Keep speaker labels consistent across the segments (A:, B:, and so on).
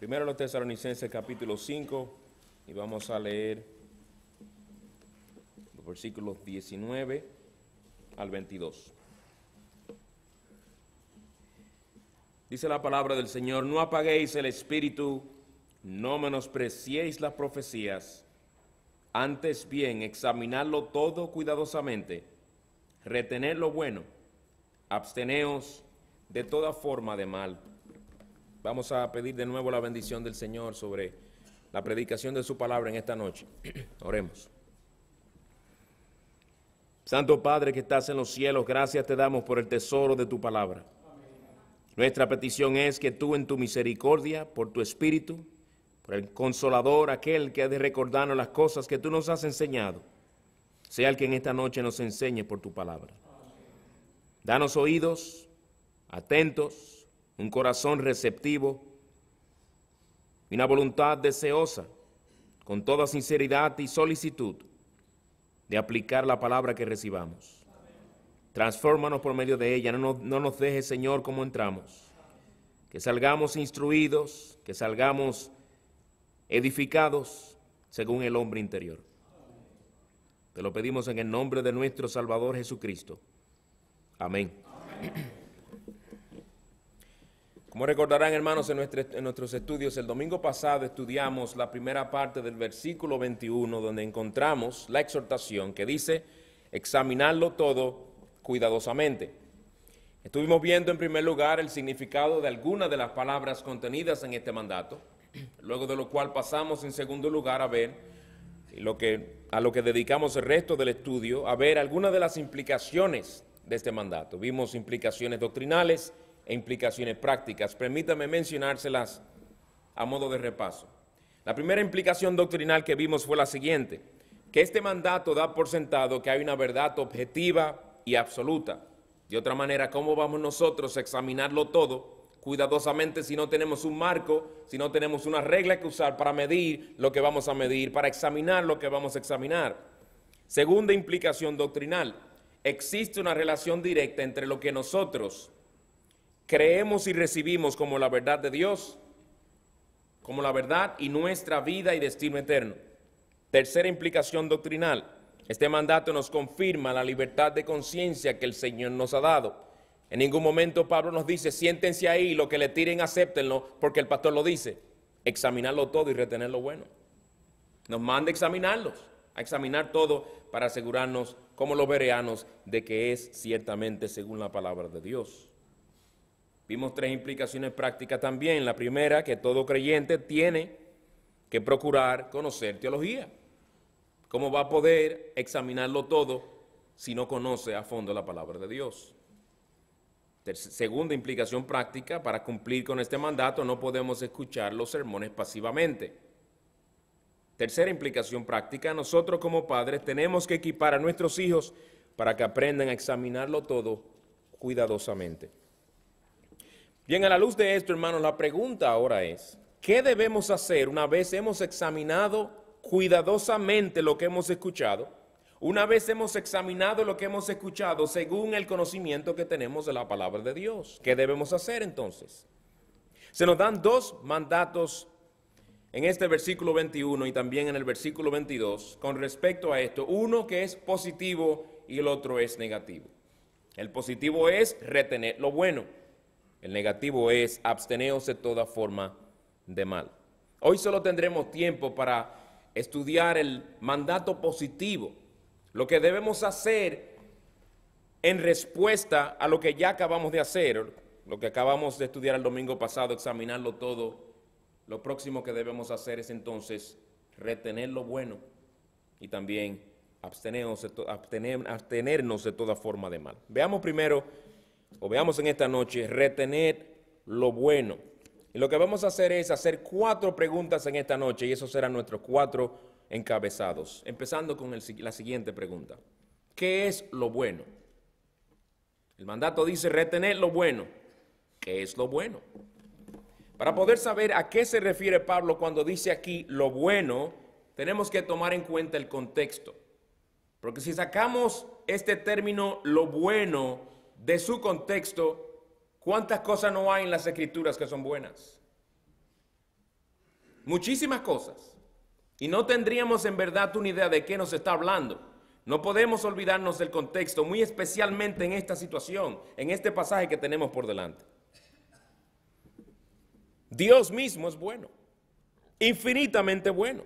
A: Primero los tesalonicenses capítulo 5 y vamos a leer los versículos 19 al 22. Dice la palabra del Señor, no apaguéis el espíritu, no menospreciéis las profecías, antes bien examinadlo todo cuidadosamente, retened lo bueno, absteneos de toda forma de mal Vamos a pedir de nuevo la bendición del Señor sobre la predicación de su palabra en esta noche. Oremos. Santo Padre que estás en los cielos, gracias te damos por el tesoro de tu palabra. Nuestra petición es que tú en tu misericordia, por tu espíritu, por el consolador, aquel que ha de recordarnos las cosas que tú nos has enseñado, sea el que en esta noche nos enseñe por tu palabra. Danos oídos atentos un corazón receptivo y una voluntad deseosa, con toda sinceridad y solicitud, de aplicar la palabra que recibamos. Transfórmanos por medio de ella, no nos, deje Señor, como entramos. Que salgamos instruidos, que salgamos edificados según el hombre interior. Te lo pedimos en el nombre de nuestro Salvador Jesucristo. Amén. Como recordarán, hermanos, en, nuestros estudios, el domingo pasado estudiamos la primera parte del versículo 21, donde encontramos la exhortación que dice, examinarlo todo cuidadosamente. Estuvimos viendo en primer lugar el significado de algunas de las palabras contenidas en este mandato, luego de lo cual pasamos en segundo lugar a ver lo que, a lo que dedicamos el resto del estudio, a ver algunas de las implicaciones de este mandato. Vimos implicaciones doctrinales, e implicaciones prácticas. Permítame mencionárselas a modo de repaso. La primera implicación doctrinal que vimos fue la siguiente, que este mandato da por sentado que hay una verdad objetiva y absoluta. De otra manera, ¿cómo vamos nosotros a examinarlo todo cuidadosamente si no tenemos un marco, si no tenemos una regla que usar para medir lo que vamos a medir, para examinar lo que vamos a examinar? Segunda implicación doctrinal, existe una relación directa entre lo que nosotros creemos y recibimos como la verdad de Dios, como la verdad y nuestra vida y destino eterno. Tercera implicación doctrinal. Este mandato nos confirma la libertad de conciencia que el Señor nos ha dado. En ningún momento Pablo nos dice, siéntense ahí, lo que le tiren, acéptenlo, porque el pastor lo dice. Examinarlo todo y retener lo bueno. Nos manda a examinarlos, a examinar todo para asegurarnos, como los bereanos, de que es ciertamente según la palabra de Dios. Vimos tres implicaciones prácticas también. La primera, que todo creyente tiene que procurar conocer teología. ¿Cómo va a poder examinarlo todo si no conoce a fondo la palabra de Dios? segunda implicación práctica, para cumplir con este mandato no podemos escuchar los sermones pasivamente. Tercera implicación práctica, nosotros como padres tenemos que equipar a nuestros hijos para que aprendan a examinarlo todo cuidadosamente. Bien, a la luz de esto, hermanos, la pregunta ahora es, ¿qué debemos hacer una vez hemos examinado cuidadosamente lo que hemos escuchado? Una vez hemos examinado lo que hemos escuchado según el conocimiento que tenemos de la palabra de Dios, ¿qué debemos hacer entonces? Se nos dan dos mandatos en este versículo 21 y también en el versículo 22 con respecto a esto. Uno que es positivo y el otro es negativo. El positivo es retener lo bueno. El negativo es abstenerse de toda forma de mal. Hoy solo tendremos tiempo para estudiar el mandato positivo, lo que debemos hacer en respuesta a lo que ya acabamos de hacer, lo que acabamos de estudiar el domingo pasado, examinarlo todo. Lo próximo que debemos hacer es entonces retener lo bueno y también abstenernos de toda forma de mal. Veamos primero o veamos en esta noche, retener lo bueno. Y lo que vamos a hacer es hacer cuatro preguntas en esta noche y esos serán nuestros cuatro encabezados. Empezando con la siguiente pregunta. ¿Qué es lo bueno? El mandato dice retener lo bueno. ¿Qué es lo bueno? Para poder saber a qué se refiere Pablo cuando dice aquí lo bueno, tenemos que tomar en cuenta el contexto. Porque si sacamos este término lo bueno de su contexto, ¿cuántas cosas no hay en las escrituras que son buenas? Muchísimas cosas. Y no tendríamos en verdad una idea de qué nos está hablando. No podemos olvidarnos del contexto, muy especialmente en esta situación, en este pasaje que tenemos por delante. Dios mismo es bueno, infinitamente bueno.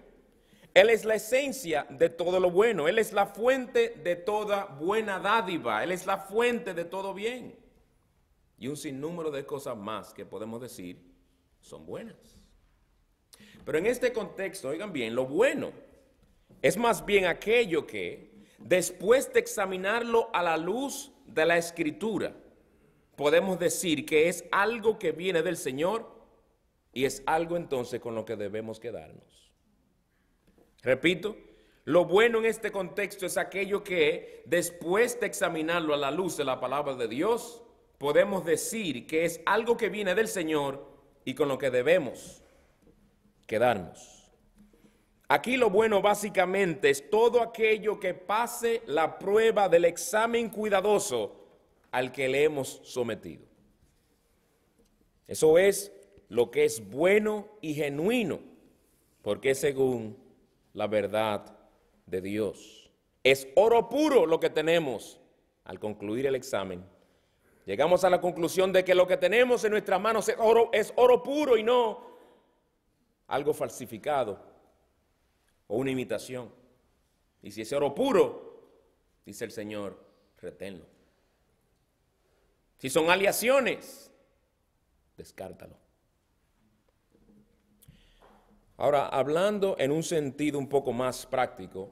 A: Él es la esencia de todo lo bueno. Él es la fuente de toda buena dádiva. Él es la fuente de todo bien. Y un sinnúmero de cosas más que podemos decir son buenas. Pero en este contexto, oigan bien, lo bueno es más bien aquello que, después de examinarlo a la luz de la escritura, podemos decir que es algo que viene del Señor y es algo entonces con lo que debemos quedarnos. Repito, lo bueno en este contexto es aquello que, después de examinarlo a la luz de la palabra de Dios, podemos decir que es algo que viene del Señor y con lo que debemos quedarnos. Aquí lo bueno básicamente es todo aquello que pase la prueba del examen cuidadoso al que le hemos sometido. Eso es lo que es bueno y genuino, porque según la verdad de Dios. Es oro puro lo que tenemos al concluir el examen. Llegamos a la conclusión de que lo que tenemos en nuestras manos es oro, puro y no algo falsificado o una imitación. Y si es oro puro, dice el Señor, reténlo. Si son aleaciones, descártalo. Ahora, hablando en un sentido un poco más práctico,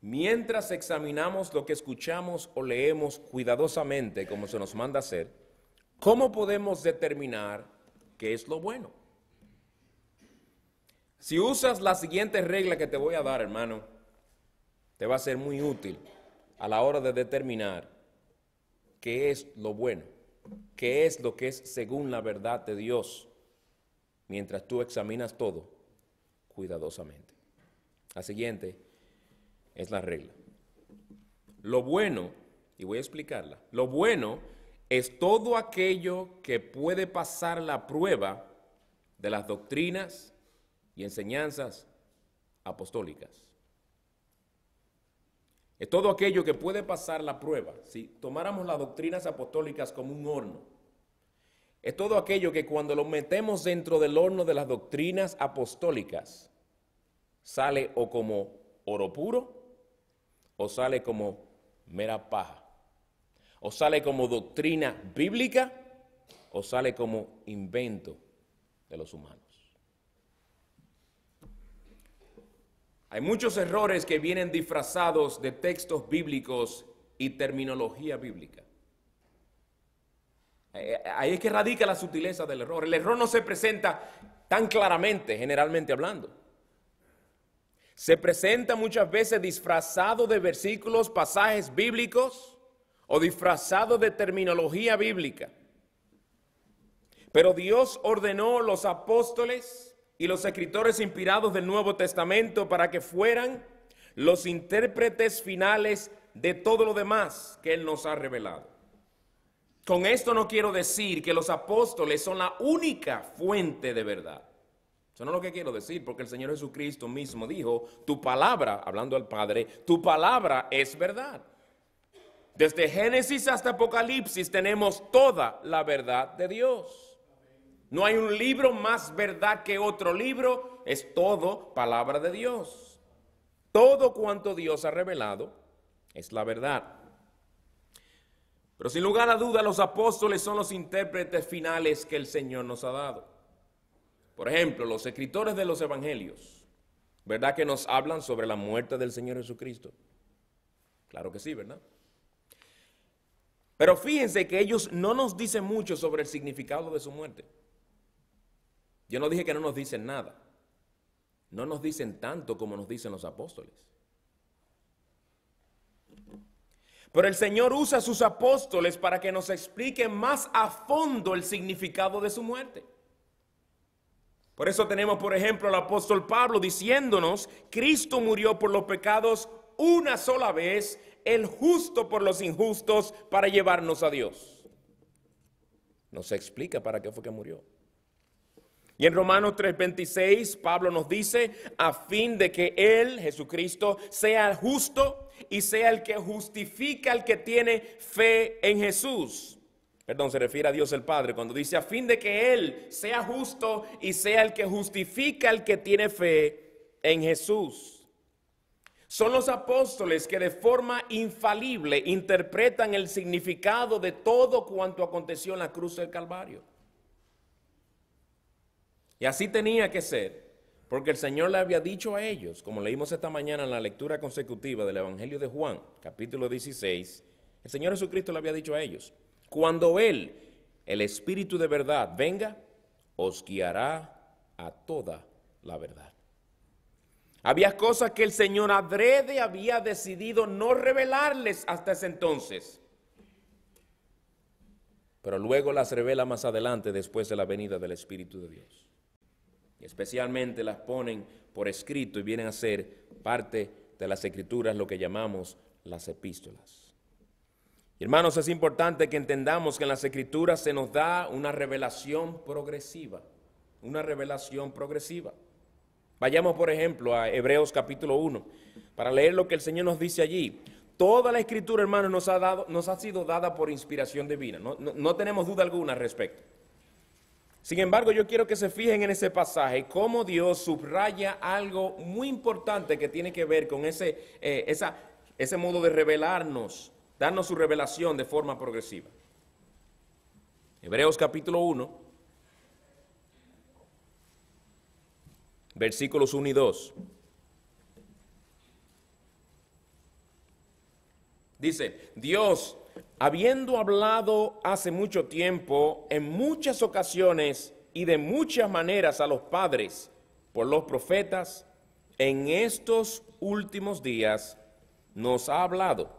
A: mientras examinamos lo que escuchamos o leemos cuidadosamente, como se nos manda hacer, ¿cómo podemos determinar qué es lo bueno? Si usas la siguiente regla que te voy a dar, hermano, te va a ser muy útil a la hora de determinar qué es lo bueno, qué es lo que es según la verdad de Dios, mientras tú examinas todo cuidadosamente. La siguiente es la regla. Lo bueno, y voy a explicarla, lo bueno es todo aquello que puede pasar la prueba de las doctrinas y enseñanzas apostólicas. Es todo aquello que puede pasar la prueba. Si tomáramos las doctrinas apostólicas como un horno, es todo aquello que cuando lo metemos dentro del horno de las doctrinas apostólicas, sale o como oro puro o sale como mera paja, o sale como doctrina bíblica o sale como invento de los humanos. Hay muchos errores que vienen disfrazados de textos bíblicos y terminología bíblica. Eh, eh, ahí es que radica la sutileza del error. El error no se presenta tan claramente, generalmente hablando. Se presenta muchas veces disfrazado de versículos, pasajes bíblicos o disfrazado de terminología bíblica. Pero Dios ordenó a los apóstoles y los escritores inspirados del Nuevo Testamento para que fueran los intérpretes finales de todo lo demás que Él nos ha revelado. Con esto no quiero decir que los apóstoles son la única fuente de verdad. Eso no es lo que quiero decir, porque el Señor Jesucristo mismo dijo, tu palabra, hablando al Padre, tu palabra es verdad. Desde Génesis hasta Apocalipsis tenemos toda la verdad de Dios. No hay un libro más verdad que otro libro, es todo palabra de Dios. Todo cuanto Dios ha revelado es la verdad. Pero sin lugar a duda, los apóstoles son los intérpretes finales que el Señor nos ha dado. Por ejemplo, los escritores de los evangelios, ¿verdad que nos hablan sobre la muerte del Señor Jesucristo? Claro que sí, ¿verdad? Pero fíjense que ellos no nos dicen mucho sobre el significado de su muerte. Yo no dije que no nos dicen nada. No nos dicen tanto como nos dicen los apóstoles. Pero el Señor usa a sus apóstoles para que nos expliquen más a fondo el significado de su muerte. Por eso tenemos, por ejemplo, al apóstol Pablo diciéndonos, Cristo murió por los pecados una sola vez, el justo por los injustos, para llevarnos a Dios. Nos explica para qué fue que murió. Y en Romanos 3:26, Pablo nos dice, a fin de que Él, Jesucristo, sea justo y sea el que justifica al que tiene fe en Jesús. Perdón, se refiere a Dios el Padre cuando dice, a fin de que Él sea justo y sea el que justifica al que tiene fe en Jesús. Son los apóstoles que de forma infalible interpretan el significado de todo cuanto aconteció en la cruz del Calvario. Y así tenía que ser, porque el Señor le había dicho a ellos, como leímos esta mañana en la lectura consecutiva del Evangelio de Juan, capítulo 16, el Señor Jesucristo le había dicho a ellos, cuando Él, el Espíritu de verdad, venga, os guiará a toda la verdad. Había cosas que el Señor adrede había decidido no revelarles hasta ese entonces. Pero luego las revela más adelante después de la venida del Espíritu de Dios especialmente las ponen por escrito y vienen a ser parte de las escrituras, lo que llamamos las epístolas. Hermanos, es importante que entendamos que en las escrituras se nos da una revelación progresiva, una revelación progresiva. Vayamos, por ejemplo, a Hebreos capítulo 1, para leer lo que el Señor nos dice allí. Toda la escritura, hermanos, nos ha, dado, nos ha sido dada por inspiración divina. No, no tenemos duda alguna al respecto. Sin embargo, yo quiero que se fijen en ese pasaje, cómo Dios subraya algo muy importante que tiene que ver con ese, eh, ese modo de revelarnos, darnos su revelación de forma progresiva. Hebreos capítulo 1, versículos 1 y 2. Dice, Dios habiendo hablado hace mucho tiempo en muchas ocasiones y de muchas maneras a los padres por los profetas, en estos últimos días nos ha hablado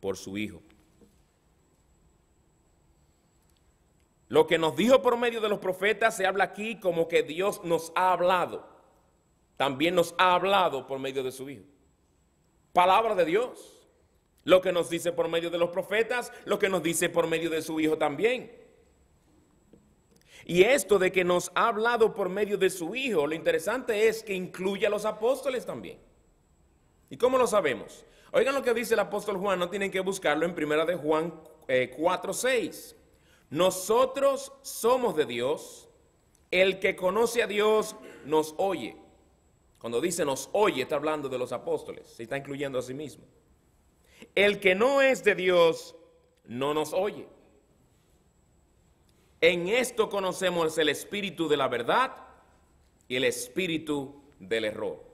A: por su Hijo. Lo que nos dijo por medio de los profetas se habla aquí como que Dios nos ha hablado. También nos ha hablado por medio de su Hijo. Palabra de Dios. Lo que nos dice por medio de los profetas, lo que nos dice por medio de su Hijo también. Y esto de que nos ha hablado por medio de su Hijo, lo interesante es que incluye a los apóstoles también. ¿Y cómo lo sabemos? Oigan lo que dice el apóstol Juan, no tienen que buscarlo en 1 de Juan 4, eh, 6. Nosotros somos de Dios, el que conoce a Dios nos oye. Cuando dice nos oye, está hablando de los apóstoles, se está incluyendo a sí mismo. El que no es de Dios no nos oye. En esto conocemos el espíritu de la verdad y el espíritu del error.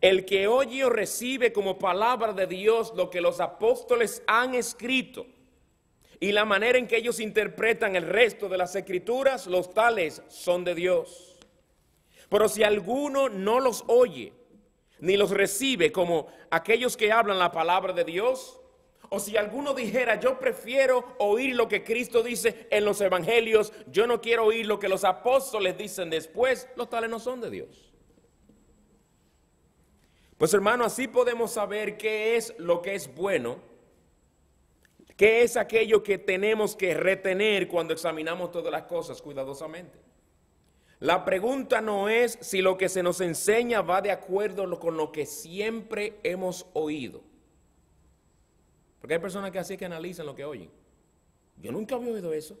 A: El que oye o recibe como palabra de Dios lo que los apóstoles han escrito y la manera en que ellos interpretan el resto de las escrituras, los tales son de Dios. Pero si alguno no los oye, ni los recibe como aquellos que hablan la palabra de Dios. O si alguno dijera, yo prefiero oír lo que Cristo dice en los evangelios, yo no quiero oír lo que los apóstoles dicen después, los tales no son de Dios. Pues hermano, así podemos saber qué es lo que es bueno, qué es aquello que tenemos que retener cuando examinamos todas las cosas cuidadosamente. La pregunta no es si lo que se nos enseña va de acuerdo con lo que siempre hemos oído. Porque hay personas que así que analizan lo que oyen. Yo nunca había oído eso.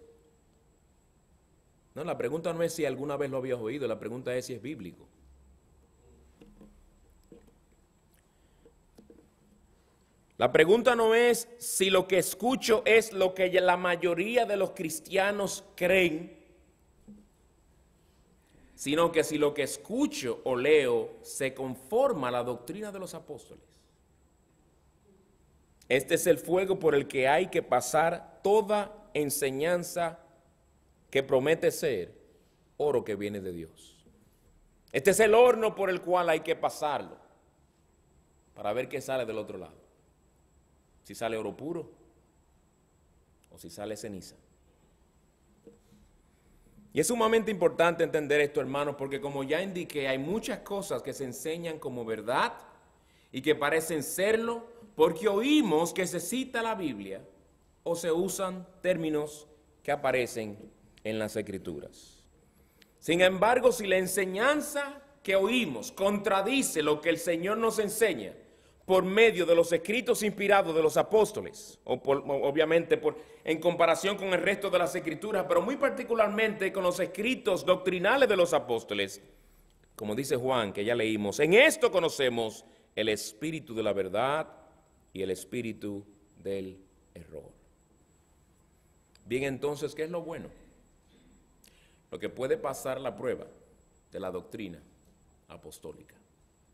A: No, la pregunta no es si alguna vez lo habías oído, la pregunta es si es bíblico. La pregunta no es si lo que escucho es lo que la mayoría de los cristianos creen sino que si lo que escucho o leo se conforma a la doctrina de los apóstoles. Este es el fuego por el que hay que pasar toda enseñanza que promete ser oro que viene de Dios. Este es el horno por el cual hay que pasarlo para ver qué sale del otro lado. Si sale oro puro o si sale ceniza. Y es sumamente importante entender esto, hermanos, porque como ya indiqué, hay muchas cosas que se enseñan como verdad y que parecen serlo porque oímos que se cita la Biblia o se usan términos que aparecen en las escrituras. Sin embargo, si la enseñanza que oímos contradice lo que el Señor nos enseña, por medio de los escritos inspirados de los apóstoles, o obviamente por, en comparación con el resto de las escrituras, pero muy particularmente con los escritos doctrinales de los apóstoles, como dice Juan, que ya leímos, en esto conocemos el espíritu de la verdad y el espíritu del error. Bien, entonces, ¿qué es lo bueno? Lo que puede pasar la prueba de la doctrina apostólica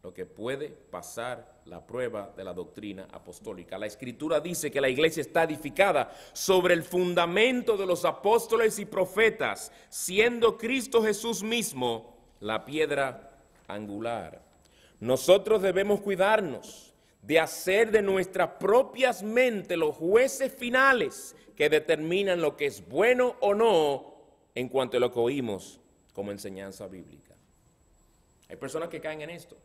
A: lo que puede pasar la prueba de la doctrina apostólica. La escritura dice que la iglesia está edificada sobre el fundamento de los apóstoles y profetas, siendo Cristo Jesús mismo la piedra angular. Nosotros debemos cuidarnos de hacer de nuestras propias mentes los jueces finales que determinan lo que es bueno o no en cuanto lo que oímos como enseñanza bíblica. Hay personas que caen en esto.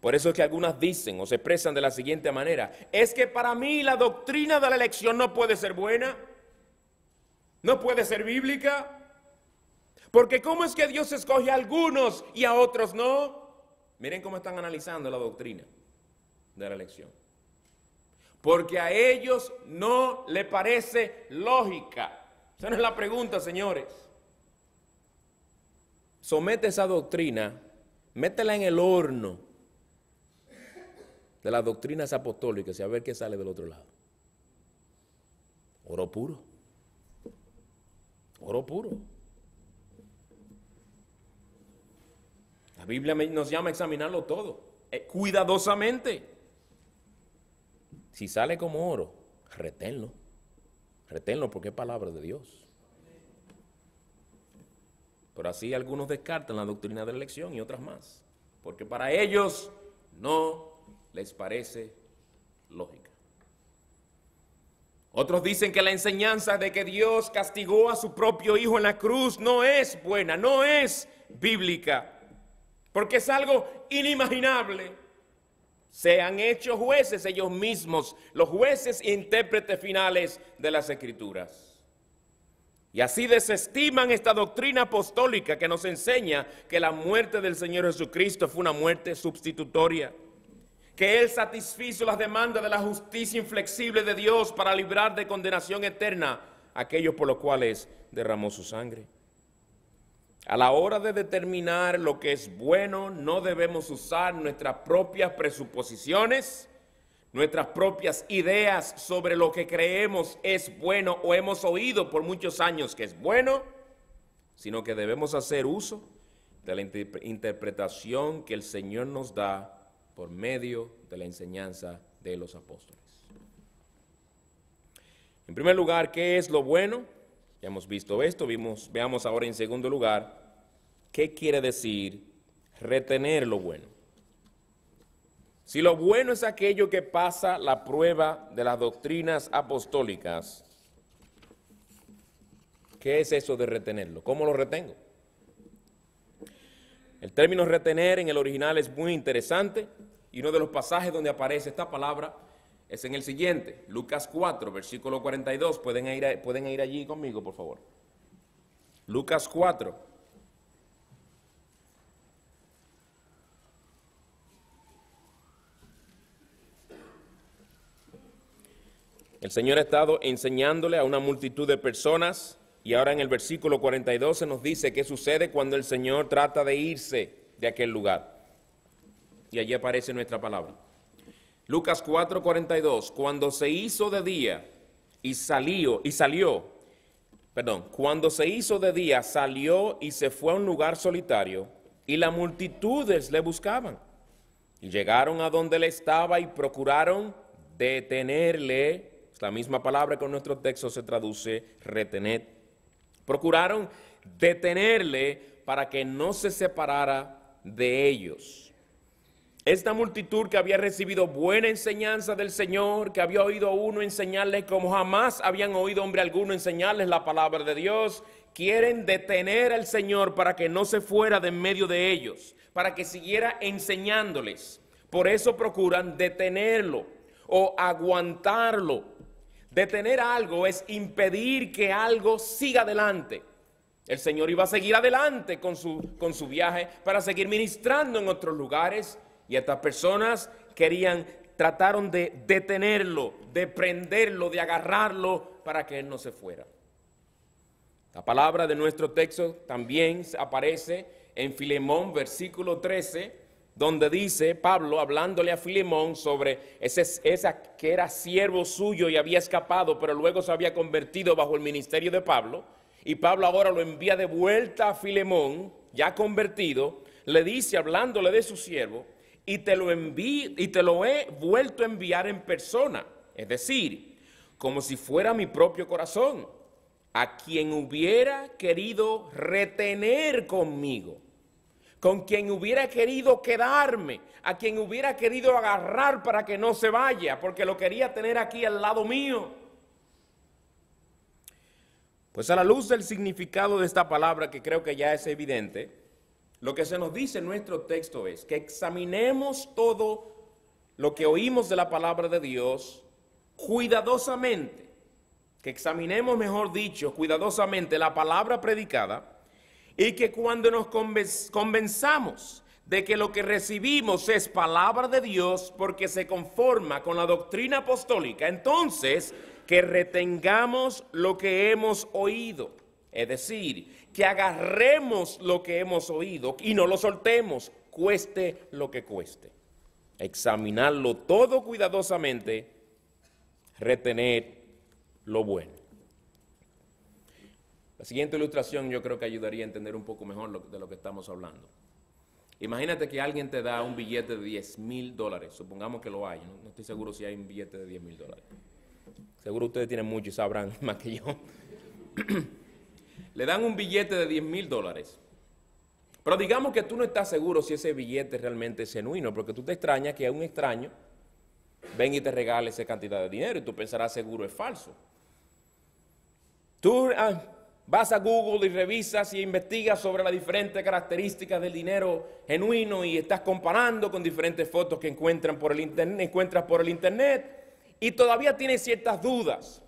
A: Por eso es que algunas dicen o se expresan de la siguiente manera, es que para mí la doctrina de la elección no puede ser buena, no puede ser bíblica, porque ¿cómo es que Dios escoge a algunos y a otros no? Miren cómo están analizando la doctrina de la elección. Porque a ellos no le parece lógica. Esa no es la pregunta, señores. Somete esa doctrina, métela en el horno de las doctrinas apostólicas y a ver qué sale del otro lado. Oro puro. Oro puro. La Biblia nos llama a examinarlo todo, eh, cuidadosamente. Si sale como oro, reténlo. Reténlo porque es palabra de Dios. Pero así algunos descartan la doctrina de la elección y otras más. Porque para ellos no les parece lógica. Otros dicen que la enseñanza de que Dios castigó a su propio Hijo en la cruz no es buena, no es bíblica, porque es algo inimaginable. Se han hecho jueces ellos mismos, los jueces e intérpretes finales de las escrituras. Y así desestiman esta doctrina apostólica que nos enseña que la muerte del Señor Jesucristo fue una muerte sustitutoria que Él satisfizo las demandas de la justicia inflexible de Dios para librar de condenación eterna aquellos por los cuales derramó su sangre. A la hora de determinar lo que es bueno, no debemos usar nuestras propias presuposiciones, nuestras propias ideas sobre lo que creemos es bueno o hemos oído por muchos años que es bueno, sino que debemos hacer uso de la interpretación que el Señor nos da por medio de la enseñanza de los apóstoles. En primer lugar, ¿qué es lo bueno? Ya hemos visto esto, vimos, veamos ahora en segundo lugar, ¿qué quiere decir retener lo bueno? Si lo bueno es aquello que pasa la prueba de las doctrinas apostólicas, ¿qué es eso de retenerlo? ¿Cómo lo retengo? El término retener en el original es muy interesante. Y uno de los pasajes donde aparece esta palabra es en el siguiente, Lucas 4, versículo 42. Pueden ir, pueden ir allí conmigo, por favor. Lucas 4. El Señor ha estado enseñándole a una multitud de personas y ahora en el versículo 42 se nos dice qué sucede cuando el Señor trata de irse de aquel lugar. Y allí aparece nuestra palabra. Lucas 4:42, cuando se hizo de día y salió, y salió, perdón, cuando se hizo de día salió y se fue a un lugar solitario y las multitudes le buscaban. Y llegaron a donde él estaba y procuraron detenerle, es la misma palabra que en nuestro texto se traduce, retener. Procuraron detenerle para que no se separara de ellos. Esta multitud que había recibido buena enseñanza del Señor, que había oído a uno enseñarles como jamás habían oído hombre alguno enseñarles la palabra de Dios, quieren detener al Señor para que no se fuera de en medio de ellos, para que siguiera enseñándoles. Por eso procuran detenerlo o aguantarlo. Detener algo es impedir que algo siga adelante. El Señor iba a seguir adelante con su, con su viaje para seguir ministrando en otros lugares y estas personas querían, trataron de detenerlo, de prenderlo, de agarrarlo para que él no se fuera. La palabra de nuestro texto también aparece en Filemón, versículo 13, donde dice Pablo, hablándole a Filemón sobre ese, esa que era siervo suyo y había escapado, pero luego se había convertido bajo el ministerio de Pablo, y Pablo ahora lo envía de vuelta a Filemón, ya convertido, le dice, hablándole de su siervo, y te lo, enví, y te lo he vuelto a enviar en persona, es decir, como si fuera mi propio corazón, a quien hubiera querido retener conmigo, con quien hubiera querido quedarme, a quien hubiera querido agarrar para que no se vaya, porque lo quería tener aquí al lado mío. Pues a la luz del significado de esta palabra, que creo que ya es evidente, lo que se nos dice en nuestro texto es que examinemos todo lo que oímos de la palabra de Dios cuidadosamente, que examinemos, mejor dicho, cuidadosamente la palabra predicada y que cuando nos convenzamos de que lo que recibimos es palabra de Dios porque se conforma con la doctrina apostólica, entonces que retengamos lo que hemos oído, es decir, que agarremos lo que hemos oído y no lo soltemos, cueste lo que cueste. Examinarlo todo cuidadosamente, retener lo bueno. La siguiente ilustración yo creo que ayudaría a entender un poco mejor de lo que estamos hablando. Imagínate que alguien te da un billete de 10 mil dólares, supongamos que lo hay, ¿no? no estoy seguro si hay un billete de 10 mil dólares. Seguro ustedes tienen mucho y sabrán más que yo. le dan un billete de 10 mil dólares. Pero digamos que tú no estás seguro si ese billete realmente es genuino, porque tú te extrañas que a un extraño ven y te regale esa cantidad de dinero y tú pensarás seguro es falso. Tú ah, vas a Google y revisas y investigas sobre las diferentes características del dinero genuino y estás comparando con diferentes fotos que encuentran por el internet, encuentras por el internet y todavía tienes ciertas dudas.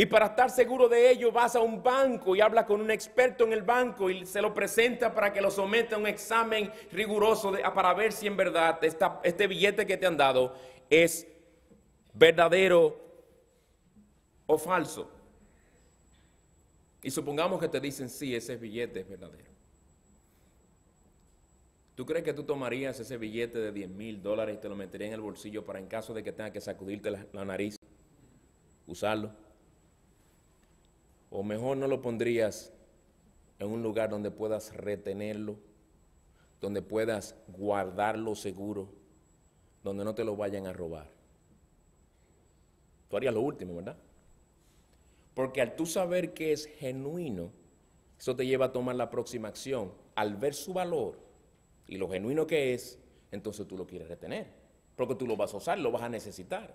A: Y para estar seguro de ello vas a un banco y hablas con un experto en el banco y se lo presenta para que lo someta a un examen riguroso para ver si en verdad este billete que te han dado es verdadero o falso. Y supongamos que te dicen, sí, ese billete es verdadero. ¿Tú crees que tú tomarías ese billete de 10 mil dólares y te lo meterías en el bolsillo para en caso de que tenga que sacudirte la nariz, usarlo? O mejor no lo pondrías en un lugar donde puedas retenerlo, donde puedas guardarlo seguro, donde no te lo vayan a robar. Tú harías lo último, ¿verdad? Porque al tú saber que es genuino, eso te lleva a tomar la próxima acción. Al ver su valor y lo genuino que es, entonces tú lo quieres retener. Porque tú lo vas a usar, lo vas a necesitar.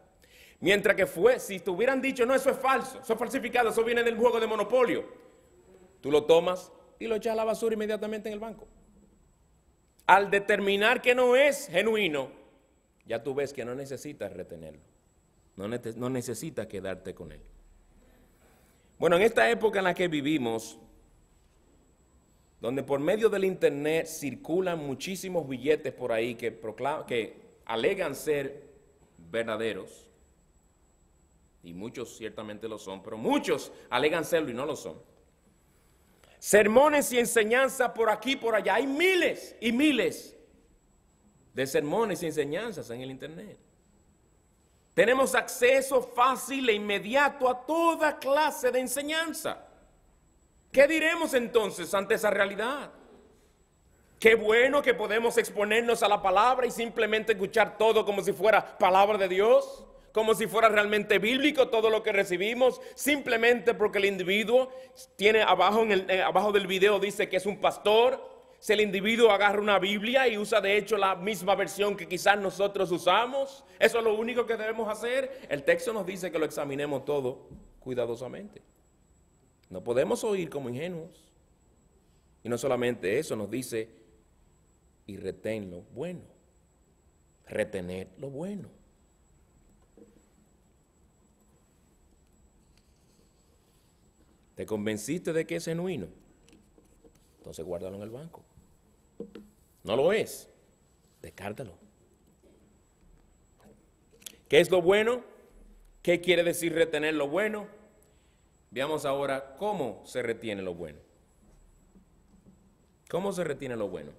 A: Mientras que fue, si te hubieran dicho, no, eso es falso, eso es falsificado, eso viene del juego de monopolio, tú lo tomas y lo echas a la basura inmediatamente en el banco. Al determinar que no es genuino, ya tú ves que no necesitas retenerlo, no, necesitas quedarte con él. Bueno, en esta época en la que vivimos, donde por medio del Internet circulan muchísimos billetes por ahí que, que alegan ser verdaderos, y muchos ciertamente lo son, pero muchos alegan serlo y no lo son. Sermones y enseñanzas por aquí, por allá. Hay miles y miles de sermones y enseñanzas en el Internet. Tenemos acceso fácil e inmediato a toda clase de enseñanza. ¿Qué diremos entonces ante esa realidad? Qué bueno que podemos exponernos a la palabra y simplemente escuchar todo como si fuera palabra de Dios como si fuera realmente bíblico todo lo que recibimos, simplemente porque el individuo tiene abajo, en el, eh, abajo del video dice que es un pastor. Si el individuo agarra una Biblia y usa de hecho la misma versión que quizás nosotros usamos, eso es lo único que debemos hacer. El texto nos dice que lo examinemos todo cuidadosamente. No podemos oír como ingenuos. Y no solamente eso, nos dice, y retén lo bueno, retener lo bueno. ¿Te convenciste de que es genuino? Entonces guárdalo en el banco. No lo es. Descártalo. ¿Qué es lo bueno? ¿Qué quiere decir retener lo bueno? Veamos ahora cómo se retiene lo bueno. ¿Cómo se retiene lo bueno?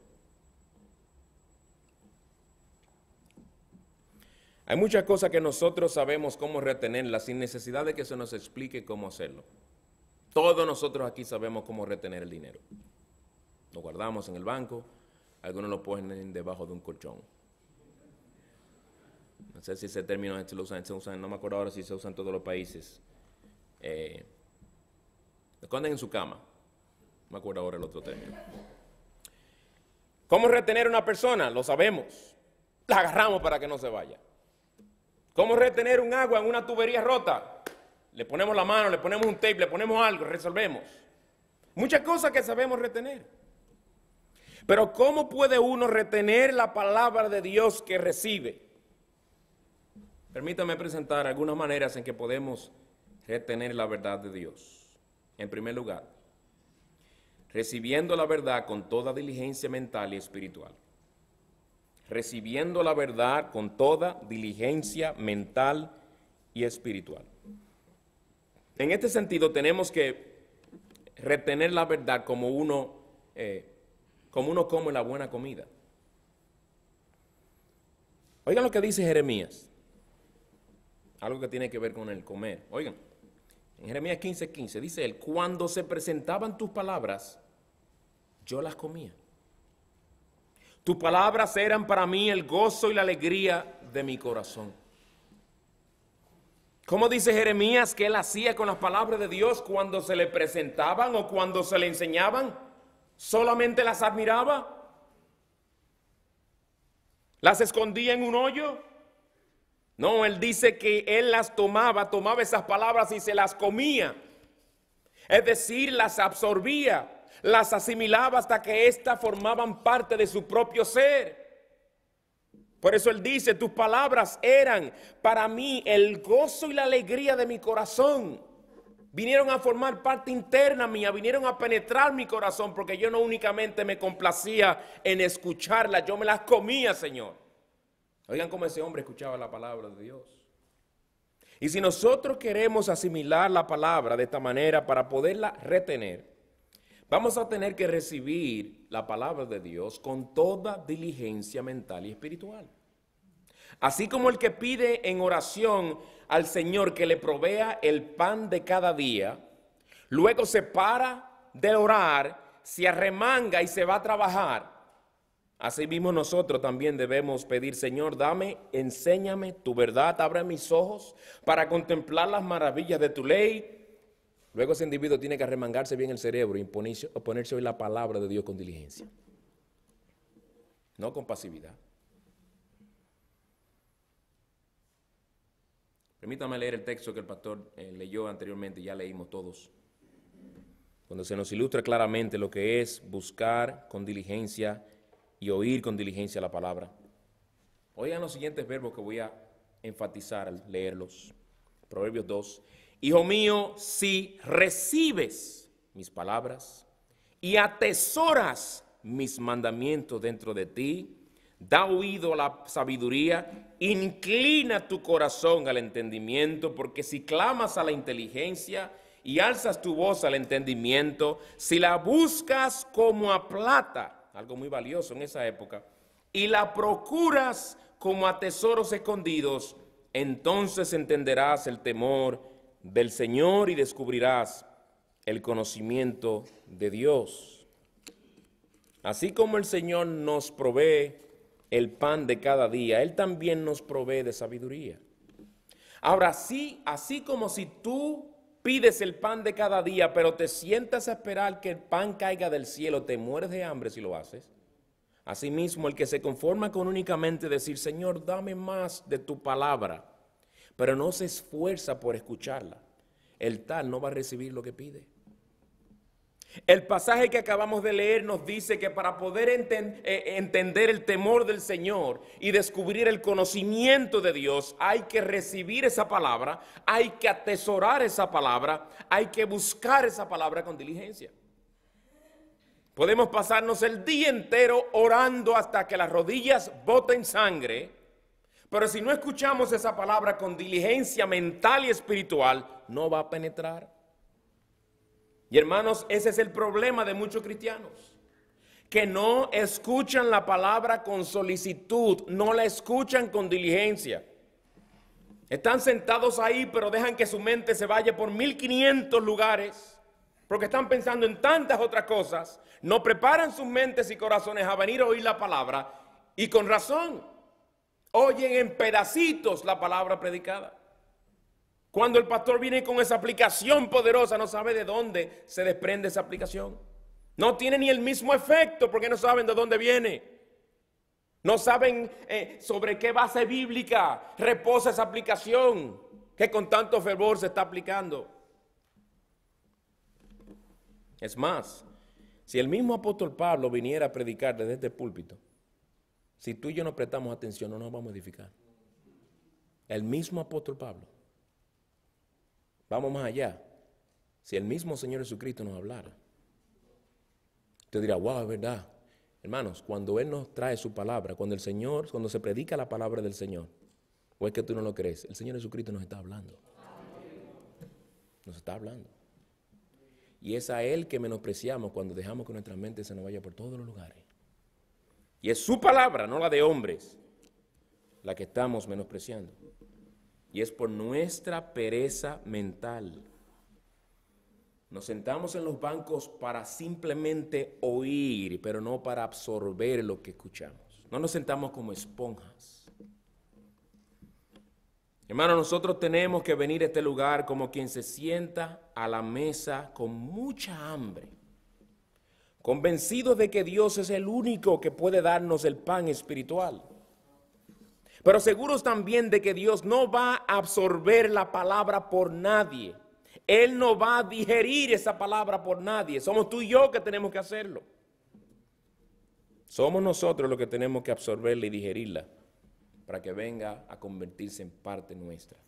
A: Hay muchas cosas que nosotros sabemos cómo retenerlas sin necesidad de que se nos explique cómo hacerlo. Todos nosotros aquí sabemos cómo retener el dinero. Lo guardamos en el banco, algunos lo ponen debajo de un colchón. No sé si ese término se lo no me acuerdo ahora si se usa en todos los países. Eh, lo esconden en su cama. No me acuerdo ahora el otro término. ¿Cómo retener a una persona? Lo sabemos. La agarramos para que no se vaya. ¿Cómo retener un agua en una tubería rota? Le ponemos la mano, le ponemos un tape, le ponemos algo, resolvemos. Muchas cosas que sabemos retener. Pero ¿cómo puede uno retener la palabra de Dios que recibe? Permítame presentar algunas maneras en que podemos retener la verdad de Dios. En primer lugar, recibiendo la verdad con toda diligencia mental y espiritual. Recibiendo la verdad con toda diligencia mental y espiritual. En este sentido, tenemos que retener la verdad como uno, eh, como uno come la buena comida. Oigan lo que dice Jeremías. Algo que tiene que ver con el comer. Oigan, en Jeremías 15, 15 dice él, cuando se presentaban tus palabras, yo las comía. Tus palabras eran para mí el gozo y la alegría de mi corazón. ¿Cómo dice Jeremías que él hacía con las palabras de Dios cuando se le presentaban o cuando se le enseñaban? ¿Solamente las admiraba? ¿Las escondía en un hoyo? No, él dice que él las tomaba, tomaba esas palabras y se las comía. Es decir, las absorbía, las asimilaba hasta que éstas formaban parte de su propio ser. Por eso él dice, tus palabras eran para mí el gozo y la alegría de mi corazón. Vinieron a formar parte interna mía, vinieron a penetrar mi corazón, porque yo no únicamente me complacía en escucharlas, yo me las comía, Señor. Oigan cómo ese hombre escuchaba la palabra de Dios. Y si nosotros queremos asimilar la palabra de esta manera para poderla retener, vamos a tener que recibir la palabra de Dios con toda diligencia mental y espiritual. Así como el que pide en oración al Señor que le provea el pan de cada día, luego se para de orar, se arremanga y se va a trabajar. así mismo nosotros también debemos pedir, Señor, dame, enséñame tu verdad, abre mis ojos para contemplar las maravillas de tu ley Luego ese individuo tiene que arremangarse bien el cerebro y ponerse hoy la palabra de Dios con diligencia. No con pasividad. Permítame leer el texto que el pastor eh, leyó anteriormente, ya leímos todos, Cuando se nos ilustra claramente lo que es buscar con diligencia y oír con diligencia la palabra. Oigan los siguientes verbos que voy a enfatizar al leerlos. Proverbios 2. Hijo mío, si recibes mis palabras y atesoras mis mandamientos dentro de ti, da oído a la sabiduría, inclina tu corazón al entendimiento, porque si clamas a la inteligencia y alzas tu voz al entendimiento, si la buscas como a plata, algo muy valioso en esa época, y la procuras como a tesoros escondidos, entonces entenderás el temor del Señor y descubrirás el conocimiento de Dios. Así como el Señor nos provee el pan de cada día, Él también nos provee de sabiduría. Ahora sí, así como si tú pides el pan de cada día, pero te sientas a esperar que el pan caiga del cielo, te mueres de hambre si lo haces. Asimismo, el que se conforma con únicamente decir, Señor, dame más de tu palabra pero no se esfuerza por escucharla, el tal no va a recibir lo que pide. El pasaje que acabamos de leer nos dice que para poder eh, entender el temor del Señor y descubrir el conocimiento de Dios, hay que recibir esa palabra, hay que atesorar esa palabra, hay que buscar esa palabra con diligencia. Podemos pasarnos el día entero orando hasta que las rodillas boten sangre pero si no escuchamos esa palabra con diligencia mental y espiritual, no va a penetrar. Y hermanos, ese es el problema de muchos cristianos, que no escuchan la palabra con solicitud, no la escuchan con diligencia. Están sentados ahí, pero dejan que su mente se vaya por 1500 lugares, porque están pensando en tantas otras cosas, no preparan sus mentes y corazones a venir a oír la palabra, y con razón oyen en pedacitos la palabra predicada. Cuando el pastor viene con esa aplicación poderosa, no sabe de dónde se desprende esa aplicación. No tiene ni el mismo efecto porque no saben de dónde viene. No saben eh, sobre qué base bíblica reposa esa aplicación que con tanto fervor se está aplicando. Es más, si el mismo apóstol Pablo viniera a predicar desde este púlpito, si tú y yo no prestamos atención, no nos vamos a edificar. El mismo apóstol Pablo. Vamos más allá. Si el mismo Señor Jesucristo nos hablara, te dirá, wow, es verdad. Hermanos, cuando Él nos trae su palabra, cuando el Señor, cuando se predica la palabra del Señor, o es que tú no lo crees, el Señor Jesucristo nos está hablando. Nos está hablando. Y es a Él que menospreciamos cuando dejamos que nuestra mente se nos vaya por todos los lugares. Y es su palabra, no la de hombres, la que estamos menospreciando. Y es por nuestra pereza mental. Nos sentamos en los bancos para simplemente oír, pero no para absorber lo que escuchamos. No nos sentamos como esponjas. Hermano, nosotros tenemos que venir a este lugar como quien se sienta a la mesa con mucha hambre, convencidos de que Dios es el único que puede darnos el pan espiritual. Pero seguros también de que Dios no va a absorber la palabra por nadie. Él no va a digerir esa palabra por nadie. Somos tú y yo que tenemos que hacerlo. Somos nosotros los que tenemos que absorberla y digerirla para que venga a convertirse en parte nuestra.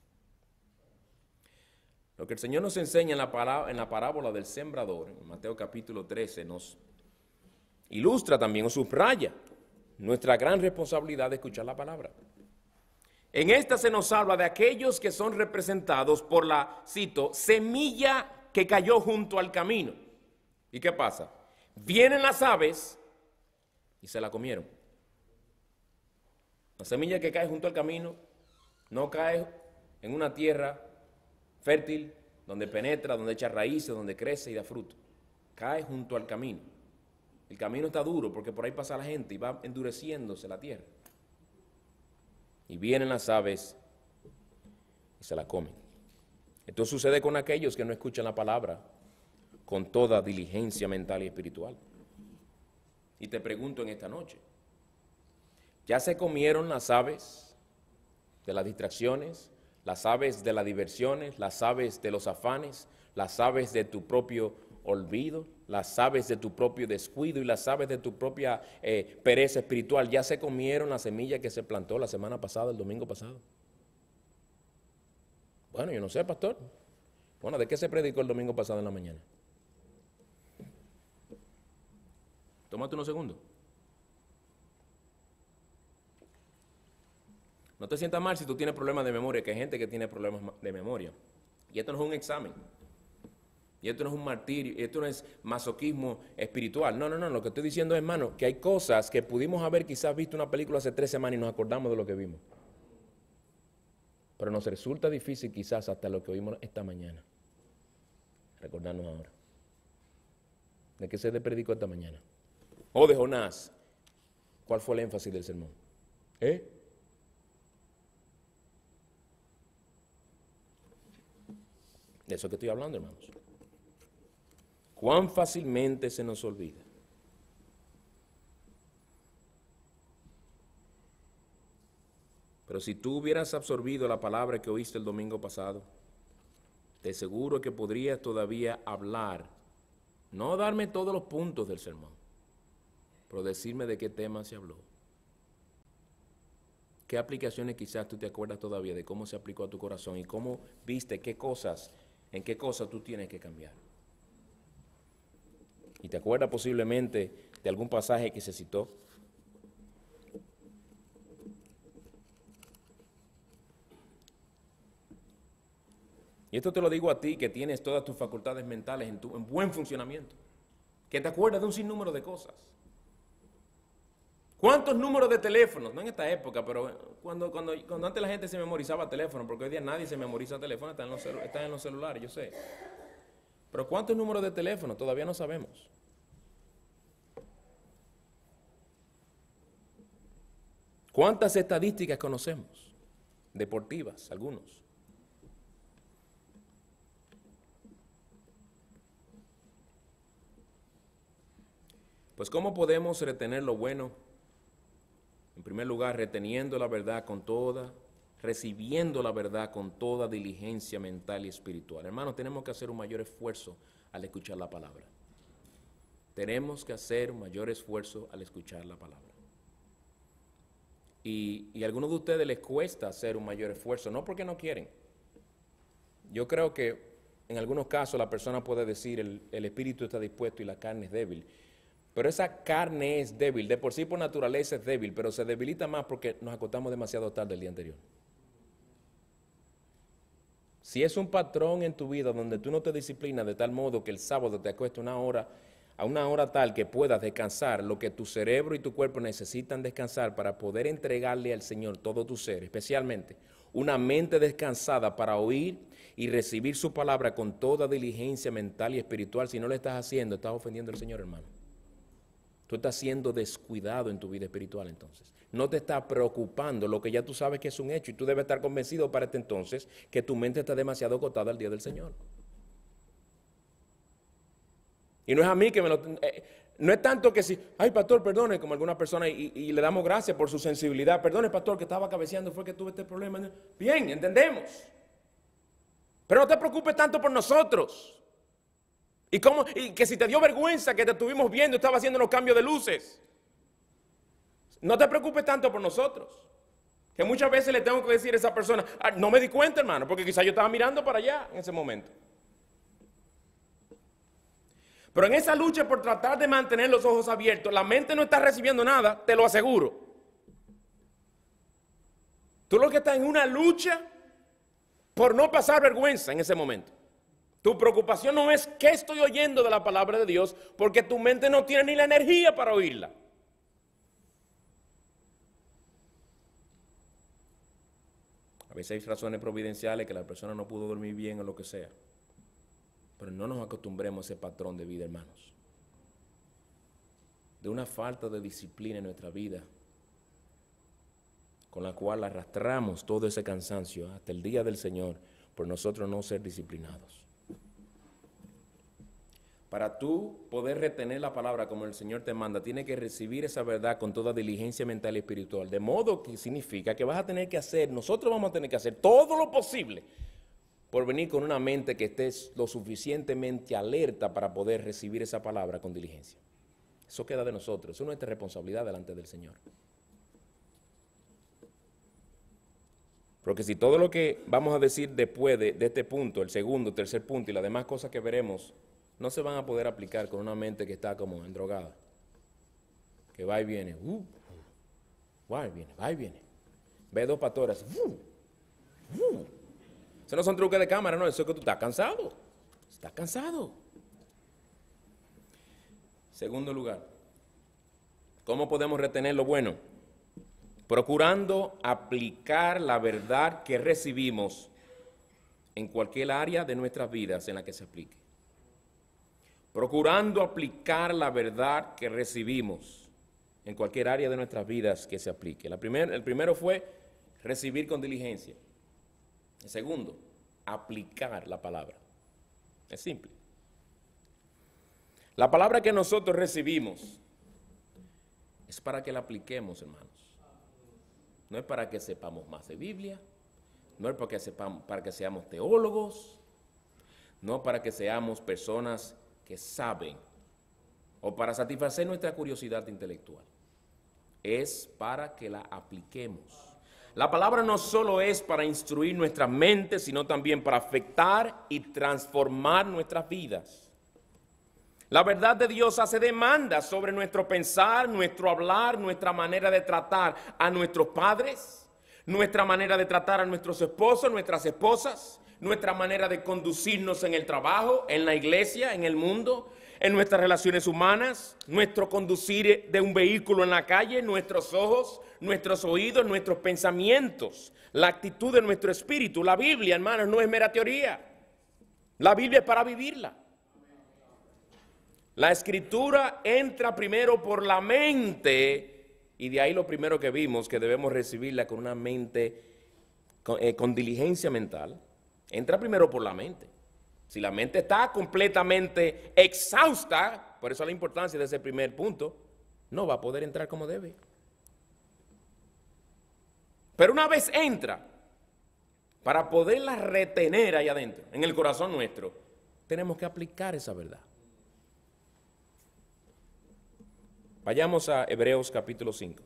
A: Lo que el Señor nos enseña en la, parábola, del sembrador, en Mateo capítulo 13, nos ilustra también o subraya nuestra gran responsabilidad de escuchar la palabra. En esta se nos habla de aquellos que son representados por la, cito, semilla que cayó junto al camino. ¿Y qué pasa? Vienen las aves y se la comieron. La semilla que cae junto al camino no cae en una tierra fértil, donde penetra, donde echa raíces, donde crece y da fruto. Cae junto al camino. El camino está duro porque por ahí pasa la gente y va endureciéndose la tierra. Y vienen las aves y se la comen. Esto sucede con aquellos que no escuchan la palabra con toda diligencia mental y espiritual. Y te pregunto en esta noche, ¿ya se comieron las aves de las distracciones, las aves de las diversiones, las aves de los afanes, las aves de tu propio olvido, las aves de tu propio descuido y las aves de tu propia eh, pereza espiritual. Ya se comieron la semilla que se plantó la semana pasada, el domingo pasado. Bueno, yo no sé, pastor. Bueno, ¿de qué se predicó el domingo pasado en la mañana? Tómate unos segundos. No te sientas mal si tú tienes problemas de memoria, que hay gente que tiene problemas de memoria. Y esto no es un examen. Y esto no es un martirio, y esto no es masoquismo espiritual. No, no, no, lo que estoy diciendo es, hermano, que hay cosas que pudimos haber quizás visto una película hace tres semanas y nos acordamos de lo que vimos. Pero nos resulta difícil quizás hasta lo que oímos esta mañana. Recordarnos ahora. ¿De qué se le predicó esta mañana? O oh, de Jonás. ¿Cuál fue el énfasis del sermón? ¿Eh? De eso que estoy hablando, hermanos. Cuán fácilmente se nos olvida. Pero si tú hubieras absorbido la palabra que oíste el domingo pasado, te aseguro que podrías todavía hablar, no darme todos los puntos del sermón, pero decirme de qué tema se habló. ¿Qué aplicaciones quizás tú te acuerdas todavía de cómo se aplicó a tu corazón y cómo viste qué cosas en qué cosa tú tienes que cambiar. Y te acuerdas posiblemente de algún pasaje que se citó. Y esto te lo digo a ti que tienes todas tus facultades mentales en, tu, en buen funcionamiento, que te acuerdas de un sinnúmero de cosas. ¿Cuántos números de teléfonos? No en esta época, pero cuando, cuando, cuando antes la gente se memorizaba teléfonos, porque hoy día nadie se memoriza teléfonos, están en los, en los celulares, yo sé. Pero ¿cuántos números de teléfono? Todavía no sabemos. ¿Cuántas estadísticas conocemos? Deportivas, algunos. Pues ¿cómo podemos retener lo bueno en primer lugar, reteniendo la verdad con toda, recibiendo la verdad con toda diligencia mental y espiritual. Hermanos, tenemos que hacer un mayor esfuerzo al escuchar la palabra. Tenemos que hacer un mayor esfuerzo al escuchar la palabra. Y, a algunos de ustedes les cuesta hacer un mayor esfuerzo, no porque no quieren. Yo creo que en algunos casos la persona puede decir el espíritu está dispuesto y la carne es débil. Pero esa carne es débil, de por sí por naturaleza es débil, pero se debilita más porque nos acostamos demasiado tarde el día anterior. Si es un patrón en tu vida donde tú no te disciplinas de tal modo que el sábado te acuestas una hora, a una hora tal que puedas descansar lo que tu cerebro y tu cuerpo necesitan descansar para poder entregarle al Señor todo tu ser, especialmente una mente descansada para oír y recibir su palabra con toda diligencia mental y espiritual, si no lo estás haciendo, estás ofendiendo al Señor, hermano. Tú estás siendo descuidado en tu vida espiritual entonces. No te está preocupando lo que ya tú sabes que es un hecho y tú debes estar convencido para este entonces que tu mente está demasiado agotada al día del Señor. Y no es a mí que me lo... Eh, no es tanto que si, ay pastor, perdone, como alguna persona y, y, le damos gracias por su sensibilidad. Perdone, pastor, que estaba cabeceando, fue que tuve este problema. Bien, entendemos. Pero no te preocupes tanto por nosotros. Y, y que si te dio vergüenza que te estuvimos viendo, estaba haciendo los cambios de luces. No te preocupes tanto por nosotros. Que muchas veces le tengo que decir a esa persona, ah, no me di cuenta hermano, porque quizás yo estaba mirando para allá en ese momento. Pero en esa lucha por tratar de mantener los ojos abiertos, la mente no está recibiendo nada, te lo aseguro. Tú lo que estás en una lucha por no pasar vergüenza en ese momento. Tu preocupación no es qué estoy oyendo de la palabra de Dios, porque tu mente no tiene ni la energía para oírla. A veces hay razones providenciales que la persona no pudo dormir bien o lo que sea. Pero no nos acostumbremos a ese patrón de vida, hermanos. De una falta de disciplina en nuestra vida, con la cual arrastramos todo ese cansancio hasta el día del Señor por nosotros no ser disciplinados. Para tú poder retener la palabra como el Señor te manda, tienes que recibir esa verdad con toda diligencia mental y espiritual. De modo que significa que vas a tener que hacer, nosotros vamos a tener que hacer todo lo posible por venir con una mente que esté lo suficientemente alerta para poder recibir esa palabra con diligencia. Eso queda de nosotros, eso es nuestra responsabilidad delante del Señor. Porque si todo lo que vamos a decir después de, de este punto, el segundo, tercer punto y las demás cosas que veremos no se van a poder aplicar con una mente que está como drogada. Que va y viene, uh, uh, va y viene, va y viene. Ve dos patoras, uh, uh. Eso no son truques de cámara, no, eso es que tú estás cansado. Estás cansado. Segundo lugar, ¿cómo podemos retener lo bueno? Procurando aplicar la verdad que recibimos en cualquier área de nuestras vidas en la que se aplique procurando aplicar la verdad que recibimos en cualquier área de nuestras vidas que se aplique. el primero fue recibir con diligencia. El segundo, aplicar la palabra. Es simple. La palabra que nosotros recibimos es para que la apliquemos, hermanos. No es para que sepamos más de Biblia, no es para que, sepamos, para que seamos teólogos, no para que seamos personas que saben, o para satisfacer nuestra curiosidad intelectual, es para que la apliquemos. La palabra no solo es para instruir nuestra mente, sino también para afectar y transformar nuestras vidas. La verdad de Dios hace demanda sobre nuestro pensar, nuestro hablar, nuestra manera de tratar a nuestros padres, nuestra manera de tratar a nuestros esposos, nuestras esposas, nuestra manera de conducirnos en el trabajo, en la iglesia, en el mundo, en nuestras relaciones humanas, nuestro conducir de un vehículo en la calle, nuestros ojos, nuestros oídos, nuestros pensamientos, la actitud de nuestro espíritu. La Biblia, hermanos, no es mera teoría. La Biblia es para vivirla. La escritura entra primero por la mente y de ahí lo primero que vimos que debemos recibirla con una mente con, eh, con diligencia mental entra primero por la mente. Si la mente está completamente exhausta, por eso la importancia de ese primer punto, no va a poder entrar como debe. Pero una vez entra, para poderla retener ahí adentro, en el corazón nuestro, tenemos que aplicar esa verdad. Vayamos a Hebreos capítulo 5.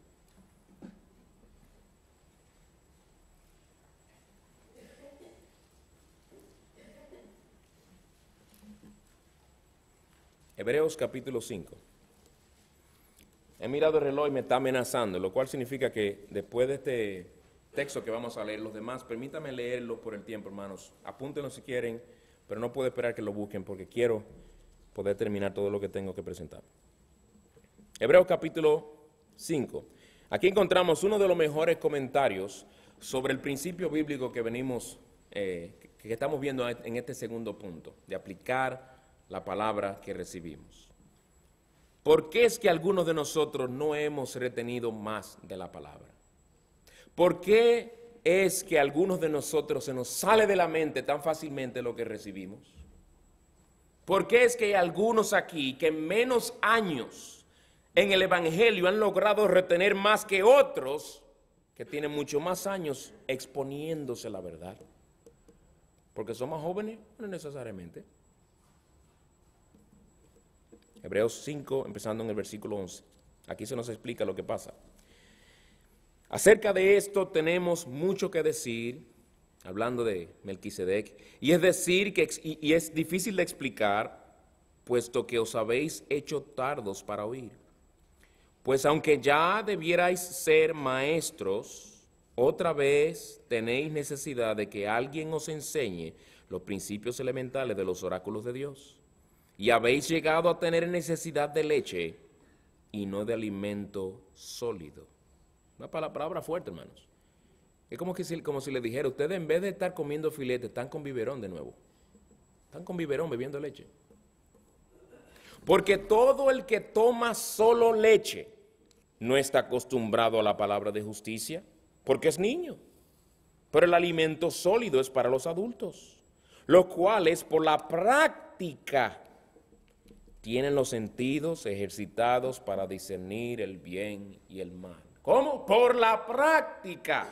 A: Hebreos capítulo 5. He mirado el reloj y me está amenazando, lo cual significa que después de este texto que vamos a leer, los demás, permítame leerlo por el tiempo, hermanos. Apúntenlo si quieren, pero no puedo esperar que lo busquen porque quiero poder terminar todo lo que tengo que presentar. Hebreos capítulo 5. Aquí encontramos uno de los mejores comentarios sobre el principio bíblico que venimos, eh, que estamos viendo en este segundo punto, de aplicar la palabra que recibimos. ¿Por qué es que algunos de nosotros no hemos retenido más de la palabra? ¿Por qué es que algunos de nosotros se nos sale de la mente tan fácilmente lo que recibimos? ¿Por qué es que hay algunos aquí que en menos años en el Evangelio han logrado retener más que otros que tienen mucho más años exponiéndose la verdad? Porque son más jóvenes, no necesariamente. Hebreos 5, empezando en el versículo 11. Aquí se nos explica lo que pasa. Acerca de esto tenemos mucho que decir, hablando de Melquisedec, y es decir que y es difícil de explicar, puesto que os habéis hecho tardos para oír. Pues aunque ya debierais ser maestros, otra vez tenéis necesidad de que alguien os enseñe los principios elementales de los oráculos de Dios y habéis llegado a tener necesidad de leche y no de alimento sólido. Una palabra fuerte, hermanos. Es como, si, como si le dijera, ustedes en vez de estar comiendo filete, están con biberón de nuevo. Están con biberón bebiendo leche. Porque todo el que toma solo leche no está acostumbrado a la palabra de justicia, porque es niño. Pero el alimento sólido es para los adultos, los cuales por la práctica tienen los sentidos ejercitados para discernir el bien y el mal. ¿Cómo? Por la práctica.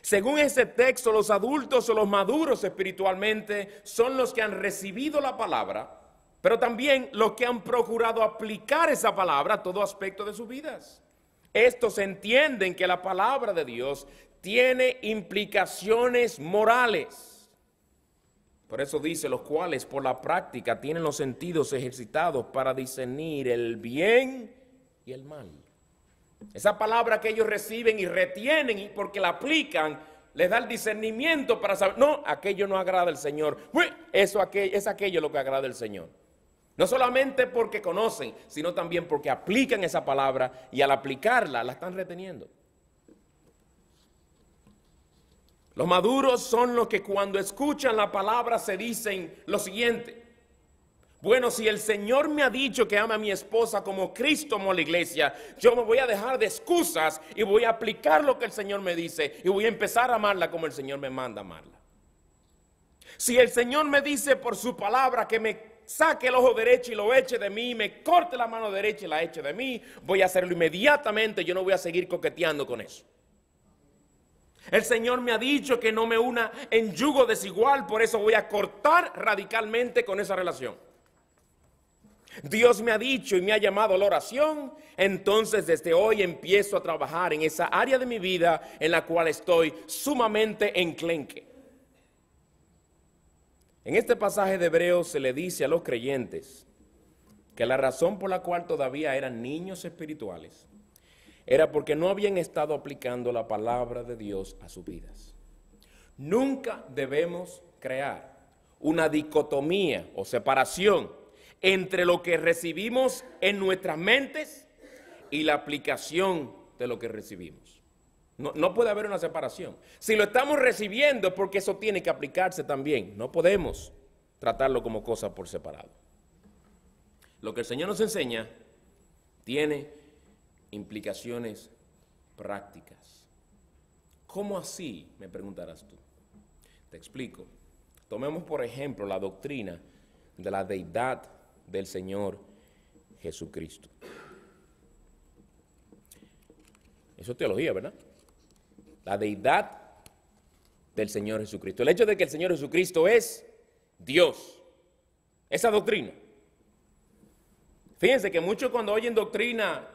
A: Según ese texto, los adultos o los maduros espiritualmente son los que han recibido la palabra, pero también los que han procurado aplicar esa palabra a todo aspecto de sus vidas. Estos entienden que la palabra de Dios tiene implicaciones morales por eso dice, los cuales por la práctica tienen los sentidos ejercitados para discernir el bien y el mal. Esa palabra que ellos reciben y retienen y porque la aplican, les da el discernimiento para saber, no, aquello no agrada al Señor. eso es aquello lo que agrada al Señor. No solamente porque conocen, sino también porque aplican esa palabra y al aplicarla la están reteniendo. Los maduros son los que cuando escuchan la palabra se dicen lo siguiente. Bueno, si el Señor me ha dicho que ama a mi esposa como Cristo amó la iglesia, yo me voy a dejar de excusas y voy a aplicar lo que el Señor me dice y voy a empezar a amarla como el Señor me manda a amarla. Si el Señor me dice por su palabra que me saque el ojo derecho y lo eche de mí, me corte la mano derecha y la eche de mí, voy a hacerlo inmediatamente, yo no voy a seguir coqueteando con eso. El Señor me ha dicho que no me una en yugo desigual, por eso voy a cortar radicalmente con esa relación. Dios me ha dicho y me ha llamado a la oración, entonces desde hoy empiezo a trabajar en esa área de mi vida en la cual estoy sumamente enclenque. En este pasaje de Hebreos se le dice a los creyentes que la razón por la cual todavía eran niños espirituales era porque no habían estado aplicando la palabra de Dios a sus vidas. Nunca debemos crear una dicotomía o separación entre lo que recibimos en nuestras mentes y la aplicación de lo que recibimos. No, puede haber una separación. Si lo estamos recibiendo, porque eso tiene que aplicarse también. No podemos tratarlo como cosa por separado. Lo que el Señor nos enseña tiene implicaciones prácticas. ¿Cómo así? Me preguntarás tú. Te explico. Tomemos por ejemplo la doctrina de la deidad del Señor Jesucristo. Eso es teología, ¿verdad? La deidad del Señor Jesucristo. El hecho de que el Señor Jesucristo es Dios. Esa doctrina. Fíjense que muchos cuando oyen doctrina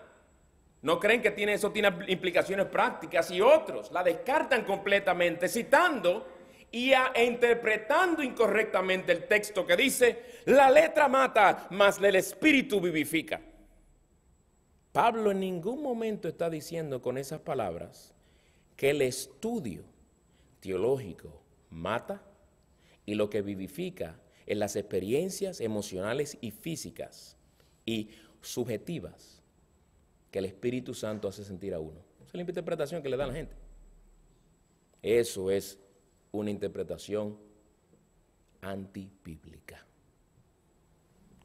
A: ¿No creen que tiene, eso tiene implicaciones prácticas? Y otros la descartan completamente, citando y e interpretando incorrectamente el texto que dice, la letra mata, mas el espíritu vivifica. Pablo en ningún momento está diciendo con esas palabras que el estudio teológico mata y lo que vivifica en las experiencias emocionales y físicas y subjetivas que el Espíritu Santo hace sentir a uno. Esa es la interpretación que le da la gente. Eso es una interpretación antibíblica.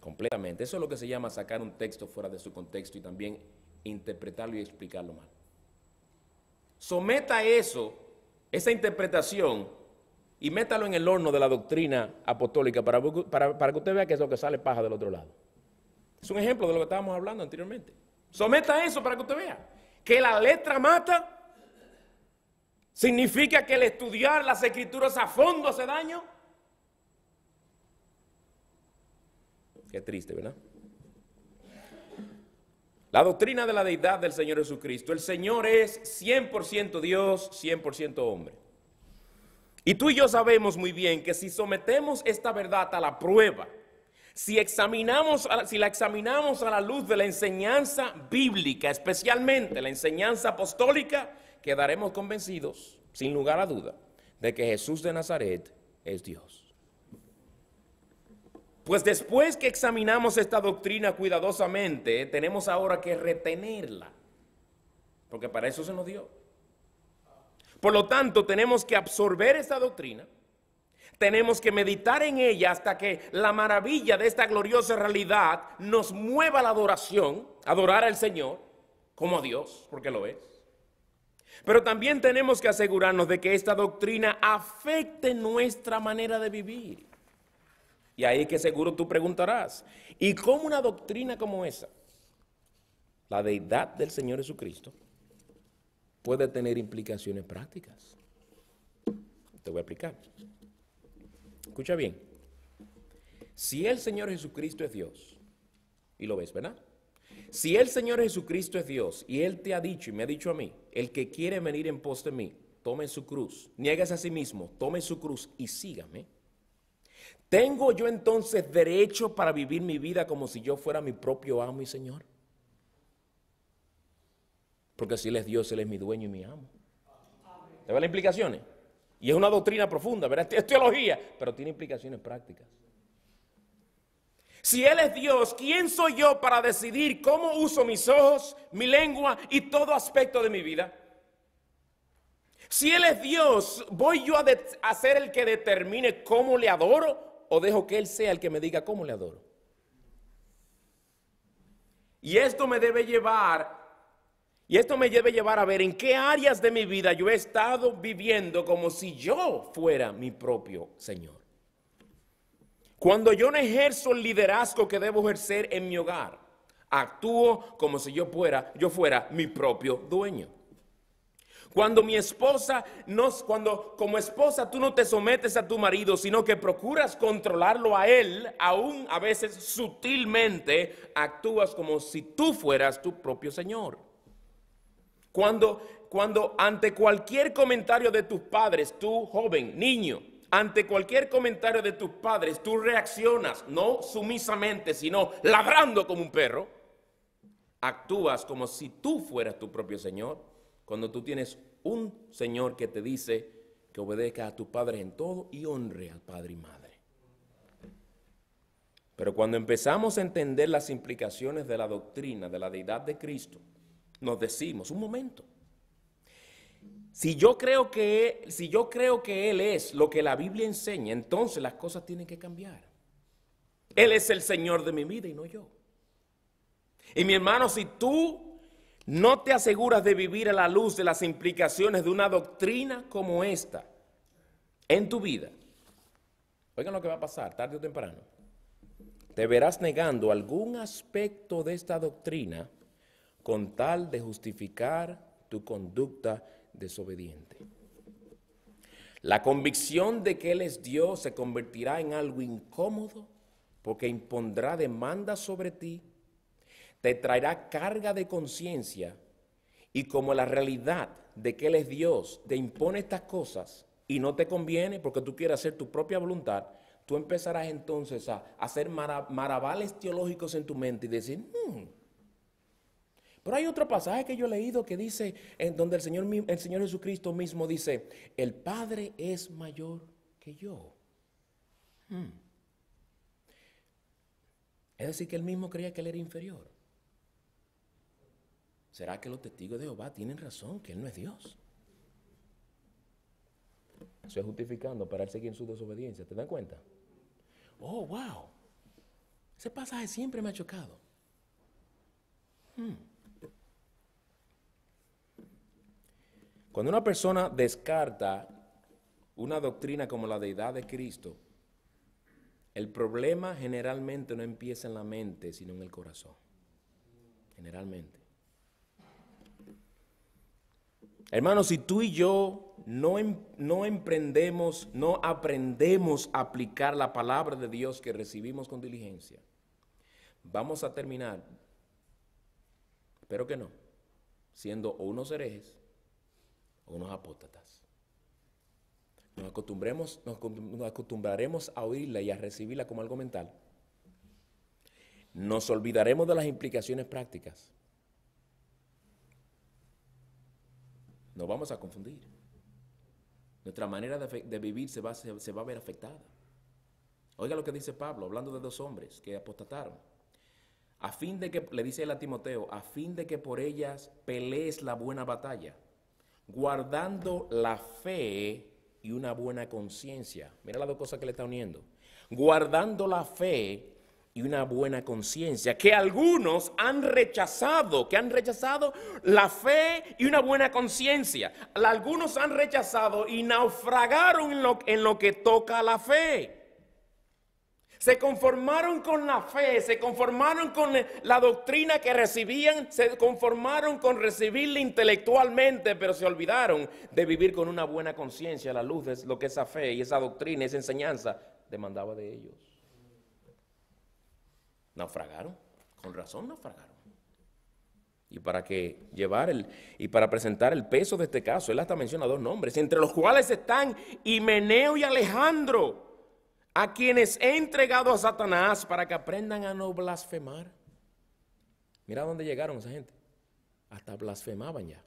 A: Completamente. Eso es lo que se llama sacar un texto fuera de su contexto y también interpretarlo y explicarlo mal. Someta eso, esa interpretación, y métalo en el horno de la doctrina apostólica para, para, para que usted vea que es lo que sale paja del otro lado. Es un ejemplo de lo que estábamos hablando anteriormente. Someta eso para que usted vea. Que la letra mata significa que el estudiar las escrituras a fondo hace daño. Qué triste, ¿verdad? La doctrina de la deidad del Señor Jesucristo. El Señor es 100% Dios, 100% hombre. Y tú y yo sabemos muy bien que si sometemos esta verdad a la prueba, si, examinamos si la examinamos a la luz de la enseñanza bíblica, especialmente la enseñanza apostólica, quedaremos convencidos, sin lugar a duda, de que Jesús de Nazaret es Dios. Pues después que examinamos esta doctrina cuidadosamente, tenemos ahora que retenerla, porque para eso se nos dio. Por lo tanto, tenemos que absorber esta doctrina tenemos que meditar en ella hasta que la maravilla de esta gloriosa realidad nos mueva a la adoración, adorar al Señor como a Dios, porque lo es. Pero también tenemos que asegurarnos de que esta doctrina afecte nuestra manera de vivir. Y ahí que seguro tú preguntarás, ¿y cómo una doctrina como esa, la deidad del Señor Jesucristo, puede tener implicaciones prácticas? Te voy a explicar. Escucha bien. Si el Señor Jesucristo es Dios, y lo ves, ¿verdad? Si el Señor Jesucristo es Dios y Él te ha dicho y me ha dicho a mí, el que quiere venir en pos de mí, tome su cruz, niegues a sí mismo, tome su cruz y sígame. ¿Tengo yo entonces derecho para vivir mi vida como si yo fuera mi propio amo y Señor? Porque si Él es Dios, Él es mi dueño y mi amo. ¿Te la las implicaciones? Y es una doctrina profunda, ¿verdad? Es teología, pero tiene implicaciones prácticas. Si Él es Dios, ¿quién soy yo para decidir cómo uso mis ojos, mi lengua y todo aspecto de mi vida? Si Él es Dios, ¿voy yo a, a ser el que determine cómo le adoro o dejo que Él sea el que me diga cómo le adoro? Y esto me debe llevar y esto me debe llevar a ver en qué áreas de mi vida yo he estado viviendo como si yo fuera mi propio Señor. Cuando yo no ejerzo el liderazgo que debo ejercer en mi hogar, actúo como si yo fuera, yo fuera mi propio dueño. Cuando mi esposa no, cuando como esposa tú no te sometes a tu marido, sino que procuras controlarlo a él, aún a veces sutilmente, actúas como si tú fueras tu propio Señor. Cuando, cuando ante cualquier comentario de tus padres, tú joven, niño, ante cualquier comentario de tus padres, tú reaccionas no sumisamente, sino labrando como un perro, actúas como si tú fueras tu propio Señor, cuando tú tienes un Señor que te dice que obedezca a tus padres en todo y honre al Padre y Madre. Pero cuando empezamos a entender las implicaciones de la doctrina, de la deidad de Cristo, nos decimos, un momento. Si yo creo que, si yo creo que Él es lo que la Biblia enseña, entonces las cosas tienen que cambiar. Él es el Señor de mi vida y no yo. Y mi hermano, si tú no te aseguras de vivir a la luz de las implicaciones de una doctrina como esta en tu vida, oigan lo que va a pasar tarde o temprano. Te verás negando algún aspecto de esta doctrina con tal de justificar tu conducta desobediente. La convicción de que Él es Dios se convertirá en algo incómodo porque impondrá demandas sobre ti, te traerá carga de conciencia y como la realidad de que Él es Dios te impone estas cosas y no te conviene porque tú quieres hacer tu propia voluntad, tú empezarás entonces a hacer maravales teológicos en tu mente y decir, mm, pero hay otro pasaje que yo he leído que dice, en donde el Señor, el Señor Jesucristo mismo dice, el Padre es mayor que yo. Hmm. Es decir, que él mismo creía que él era inferior. ¿Será que los testigos de Jehová tienen razón, que él no es Dios? Se es justificando para él seguir en su desobediencia. ¿Te dan cuenta? Oh, wow. Ese pasaje siempre me ha chocado. Hmm. Cuando una persona descarta una doctrina como la deidad de Cristo, el problema generalmente no empieza en la mente, sino en el corazón. Generalmente. Hermanos, si tú y yo no, em, no emprendemos, no aprendemos a aplicar la palabra de Dios que recibimos con diligencia, vamos a terminar, espero que no, siendo unos herejes unos apóstatas. Nos, acostumbremos, nos, acostumbraremos a oírla y a recibirla como algo mental. Nos olvidaremos de las implicaciones prácticas. Nos vamos a confundir. Nuestra manera de, vivir se va, va a ver afectada. Oiga lo que dice Pablo, hablando de dos hombres que apostataron. A fin de que, le dice él a Timoteo, a fin de que por ellas pelees la buena batalla guardando la fe y una buena conciencia. Mira las dos cosas que le está uniendo. Guardando la fe y una buena conciencia, que algunos han rechazado, que han rechazado la fe y una buena conciencia. Algunos han rechazado y naufragaron en lo, en lo que toca a la fe. Se conformaron con la fe, se conformaron con la doctrina que recibían, se conformaron con recibirla intelectualmente, pero se olvidaron de vivir con una buena conciencia a la luz de lo que esa fe y esa doctrina, esa enseñanza demandaba de ellos. Naufragaron, con razón naufragaron. Y para que llevar el, y para presentar el peso de este caso, él hasta menciona dos nombres, entre los cuales están Himeneo y Alejandro a quienes he entregado a Satanás para que aprendan a no blasfemar. Mira dónde llegaron esa gente. Hasta blasfemaban ya.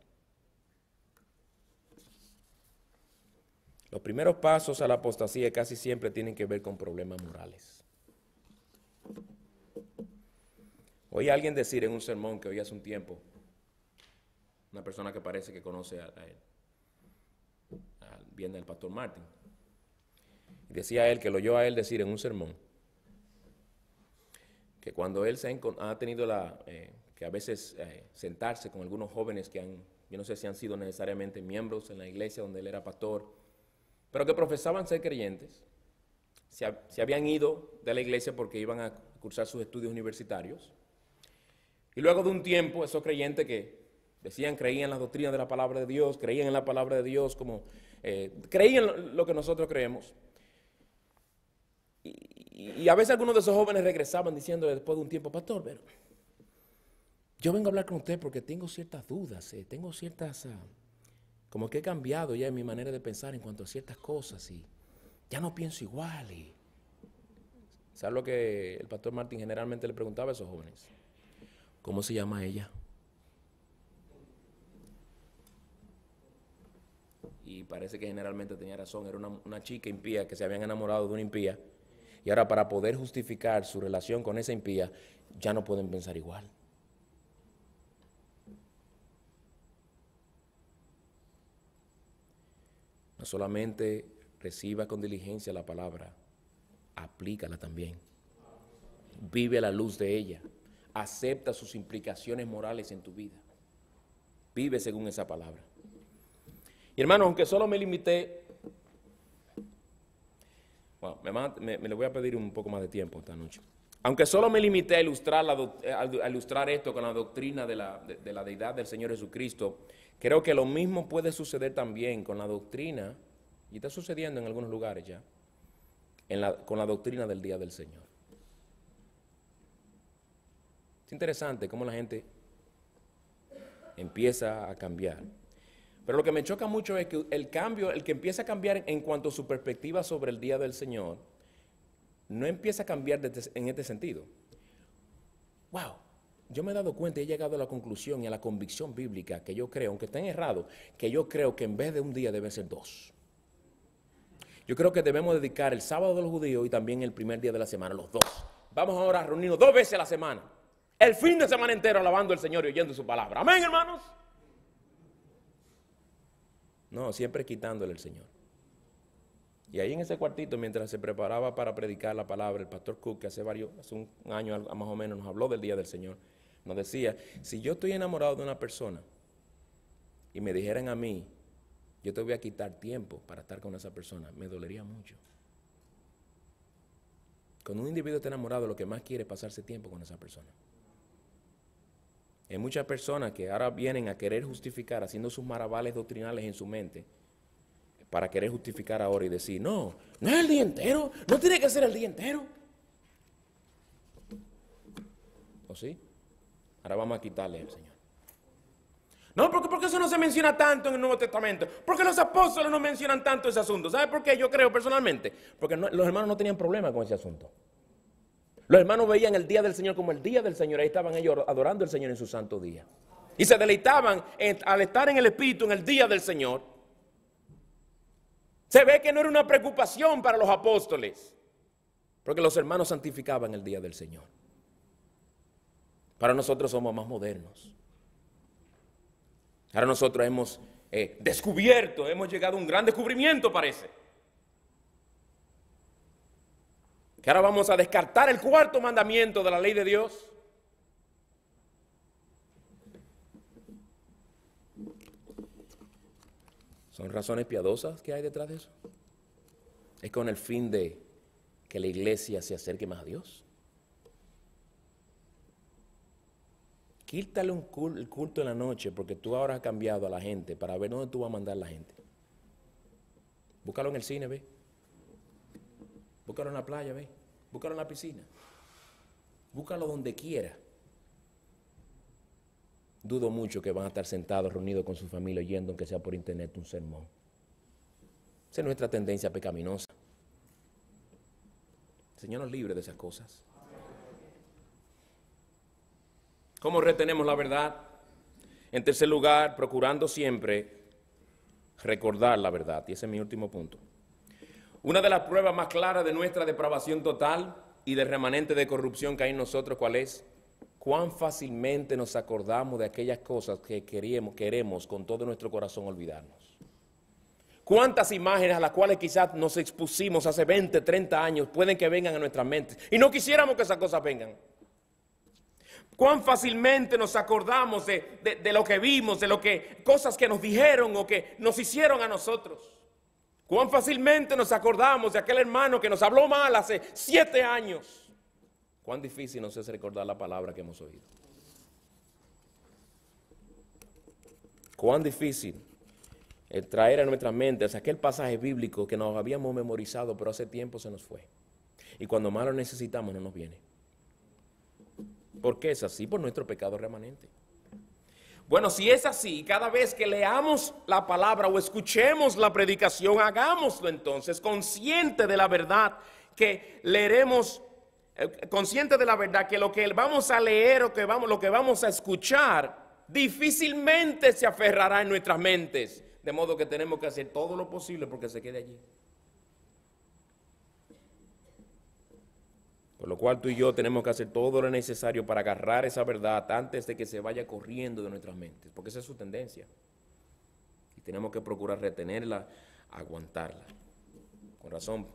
A: Los primeros pasos a la apostasía casi siempre tienen que ver con problemas morales. Oí alguien decir en un sermón que oí hace un tiempo, una persona que parece que conoce a, él, viene del pastor Martin Decía él que lo oyó a él decir en un sermón que cuando él se ha, tenido la, eh, que a veces eh, sentarse con algunos jóvenes que han, yo no sé si han sido necesariamente miembros en la iglesia donde él era pastor, pero que profesaban ser creyentes, se, habían ido de la iglesia porque iban a cursar sus estudios universitarios, y luego de un tiempo esos creyentes que decían creían en la doctrina de la palabra de Dios, creían en la palabra de Dios como, eh, creían lo que nosotros creemos, y, a veces algunos de esos jóvenes regresaban diciendo después de un tiempo, pastor, pero yo vengo a hablar con usted porque tengo ciertas dudas, eh, tengo ciertas, ah, como que he cambiado ya en mi manera de pensar en cuanto a ciertas cosas y ya no pienso igual. ¿Sabes lo que el pastor Martín generalmente le preguntaba a esos jóvenes? ¿Cómo se llama ella? Y parece que generalmente tenía razón, era una, una chica impía que se habían enamorado de una impía y ahora para poder justificar su relación con esa impía, ya no pueden pensar igual. No solamente reciba con diligencia la palabra, aplícala también. Vive a la luz de ella. Acepta sus implicaciones morales en tu vida. Vive según esa palabra. Y hermano, aunque solo me limité bueno, me, le voy a pedir un poco más de tiempo esta noche. Aunque solo me limité a ilustrar, eh, esto con la doctrina de la, deidad del Señor Jesucristo, creo que lo mismo puede suceder también con la doctrina, y está sucediendo en algunos lugares ya, con la doctrina del día del Señor. Es interesante cómo la gente empieza a cambiar. Pero lo que me choca mucho es que el cambio, el que empieza a cambiar en cuanto a su perspectiva sobre el día del Señor, no empieza a cambiar este, en este sentido. Wow, yo me he dado cuenta y he llegado a la conclusión y a la convicción bíblica que yo creo, aunque estén errados, que yo creo que en vez de un día Debe ser dos. Yo creo que debemos dedicar el sábado de los judíos y también el primer día de la semana, los dos. Vamos ahora a reunirnos dos veces a la semana. El fin de semana entero alabando al Señor y oyendo su palabra. Amén, hermanos. No, siempre quitándole al Señor. Y ahí en ese cuartito, mientras se preparaba para predicar la palabra, el pastor Cook, que hace varios, hace un año más o menos, nos habló del día del Señor, nos decía, si yo estoy enamorado de una persona y me dijeran a mí, yo te voy a quitar tiempo para estar con esa persona, me dolería mucho. Con un individuo está enamorado, lo que más quiere es pasarse tiempo con esa persona. Hay muchas personas que ahora vienen a querer justificar, haciendo sus maravales doctrinales en su mente, para querer justificar ahora y decir, no, no es el día entero, no tiene que ser el día entero. ¿O sí? Ahora vamos a quitarle al Señor. No, porque, porque eso no se menciona tanto en el Nuevo Testamento. Porque los apóstoles no mencionan tanto ese asunto. ¿Sabe por qué? Yo creo personalmente. Porque los hermanos no tenían problema con ese asunto. Los hermanos veían el día del Señor como el día del Señor. Ahí estaban ellos adorando al Señor en su santo día. Y se deleitaban al estar en el Espíritu en el día del Señor. Se ve que no era una preocupación para los apóstoles. Porque los hermanos santificaban el día del Señor. Para nosotros somos más modernos. Ahora nosotros hemos eh, descubierto, hemos llegado a un gran descubrimiento, parece. que ahora vamos a descartar el cuarto mandamiento de la ley de Dios. ¿Son razones piadosas que hay detrás de eso? ¿Es con el fin de que la iglesia se acerque más a Dios? Quítale el culto en la noche porque tú ahora has cambiado a la gente para ver dónde tú vas a mandar la gente. Búscalo en el cine, ve. Búscalo en la playa, ve. Búscalo en la piscina. Búscalo donde quiera. Dudo mucho que van a estar sentados, reunidos con su familia, oyendo, aunque sea por internet, un sermón. Esa es nuestra tendencia pecaminosa. El Señor nos libre de esas cosas. ¿Cómo retenemos la verdad? En tercer lugar, procurando siempre recordar la verdad. Y ese es mi último punto. Una de las pruebas más claras de nuestra depravación total y del remanente de corrupción que hay en nosotros, ¿cuál es? Cuán fácilmente nos acordamos de aquellas cosas que queremos, queremos con todo nuestro corazón olvidarnos. Cuántas imágenes a las cuales quizás nos expusimos hace 20, 30 años pueden que vengan a nuestras mentes y no quisiéramos que esas cosas vengan. Cuán fácilmente nos acordamos de, de lo que vimos, de lo que cosas que nos dijeron o que nos hicieron a nosotros. Cuán fácilmente nos acordamos de aquel hermano que nos habló mal hace siete años. Cuán difícil nos es recordar la palabra que hemos oído. Cuán difícil el traer a nuestras mentes aquel pasaje bíblico que nos habíamos memorizado, pero hace tiempo se nos fue. Y cuando más lo necesitamos, no nos viene. ¿Por qué es así? Por nuestro pecado remanente. Bueno, si es así, cada vez que leamos la palabra o escuchemos la predicación, hagámoslo entonces, consciente de la verdad que leeremos, eh, consciente de la verdad que lo que vamos a leer o que vamos, lo que vamos a escuchar, difícilmente se aferrará en nuestras mentes. De modo que tenemos que hacer todo lo posible porque se quede allí. Por lo cual tú y yo tenemos que hacer todo lo necesario para agarrar esa verdad antes de que se vaya corriendo de nuestras mentes, porque esa es su tendencia. Y tenemos que procurar retenerla, aguantarla. Con razón,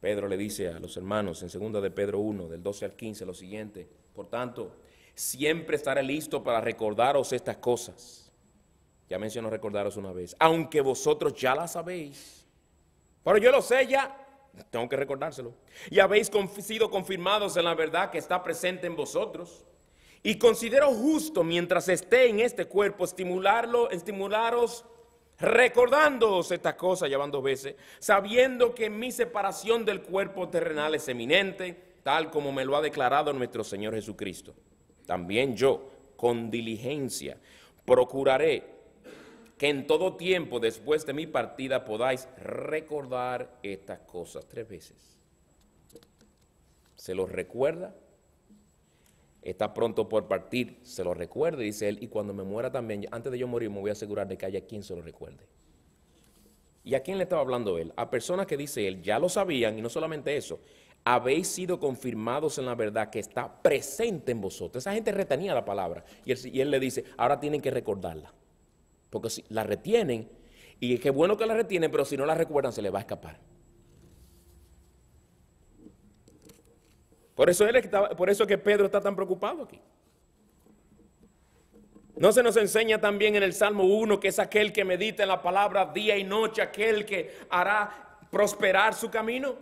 A: Pedro le dice a los hermanos en 2 de Pedro 1, del 12 al 15, lo siguiente. Por tanto, siempre estaré listo para recordaros estas cosas. Ya menciono recordaros una vez, aunque vosotros ya las sabéis. Pero yo lo sé ya tengo que recordárselo. Y habéis sido confirmados en la verdad que está presente en vosotros. Y considero justo, mientras esté en este cuerpo, estimularlo, estimularos, recordándoos esta cosa, llevando veces, sabiendo que mi separación del cuerpo terrenal es eminente, tal como me lo ha declarado nuestro Señor Jesucristo. También yo, con diligencia, procuraré que en todo tiempo después de mi partida podáis recordar estas cosas tres veces. Se los recuerda, está pronto por partir, se lo recuerde, dice él, y cuando me muera también, antes de yo morir me voy a asegurar de que haya quien se lo recuerde. ¿Y a quién le estaba hablando él? A personas que dice él, ya lo sabían, y no solamente eso, habéis sido confirmados en la verdad que está presente en vosotros. Esa gente retenía la palabra, y él, y él le dice, ahora tienen que recordarla. Porque si la retienen, y qué bueno que la retienen, pero si no la recuerdan, se le va a escapar. Por eso, por eso es que Pedro está tan preocupado aquí. No se nos enseña también en el Salmo 1 que es aquel que medita en la palabra día y noche, aquel que hará prosperar su camino.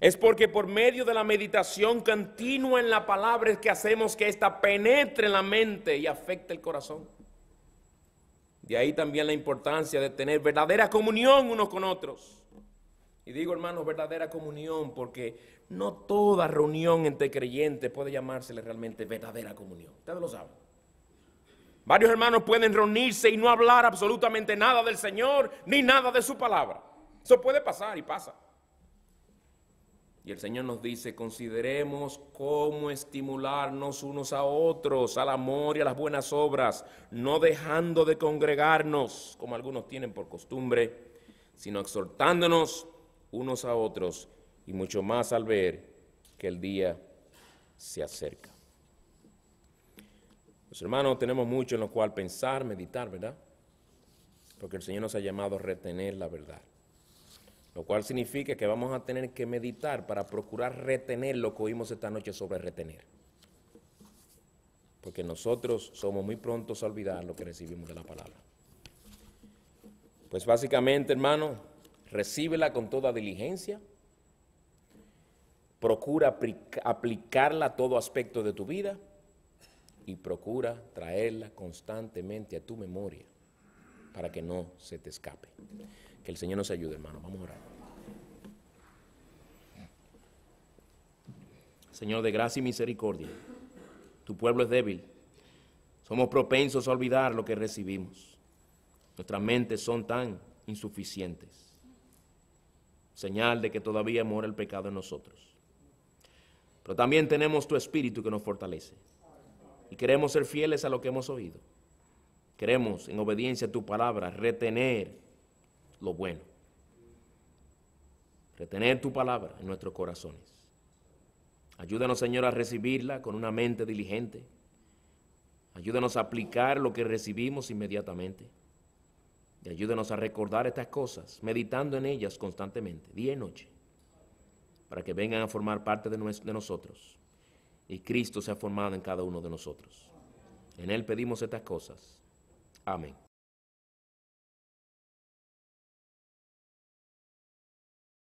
A: Es porque por medio de la meditación continua en la palabra es que hacemos que ésta penetre en la mente y afecte el corazón. De ahí también la importancia de tener verdadera comunión unos con otros. Y digo, hermanos, verdadera comunión, porque no toda reunión entre creyentes puede llamársele realmente verdadera comunión. Ustedes lo saben. Varios hermanos pueden reunirse y no hablar absolutamente nada del Señor ni nada de su palabra. Eso puede pasar y pasa. Y el Señor nos dice, consideremos cómo estimularnos unos a otros al amor y a las buenas obras, no dejando de congregarnos, como algunos tienen por costumbre, sino exhortándonos unos a otros y mucho más al ver que el día se acerca. Los pues, hermanos, tenemos mucho en lo cual pensar, meditar, ¿verdad? Porque el Señor nos ha llamado a retener la verdad. Lo cual significa que vamos a tener que meditar para procurar retener lo que oímos esta noche sobre retener. Porque nosotros somos muy prontos a olvidar lo que recibimos de la palabra. Pues básicamente, hermano, recíbela con toda diligencia. Procura aplicarla a todo aspecto de tu vida y procura traerla constantemente a tu memoria para que no se te escape. Que el Señor nos ayude, hermano. Vamos a orar. Señor de gracia y misericordia, tu pueblo es débil. Somos propensos a olvidar lo que recibimos. Nuestras mentes son tan insuficientes. Señal de que todavía mora el pecado en nosotros. Pero también tenemos tu espíritu que nos fortalece. Y queremos ser fieles a lo que hemos oído. Queremos, en obediencia a tu palabra, retener lo bueno. Retener tu palabra en nuestros corazones. Ayúdanos, Señor, a recibirla con una mente diligente. Ayúdanos a aplicar lo que recibimos inmediatamente. Y ayúdanos a recordar estas cosas, meditando en ellas constantemente, día y noche, para que vengan a formar parte de, de nosotros y Cristo sea formado en cada uno de nosotros. En Él pedimos estas cosas. Amén.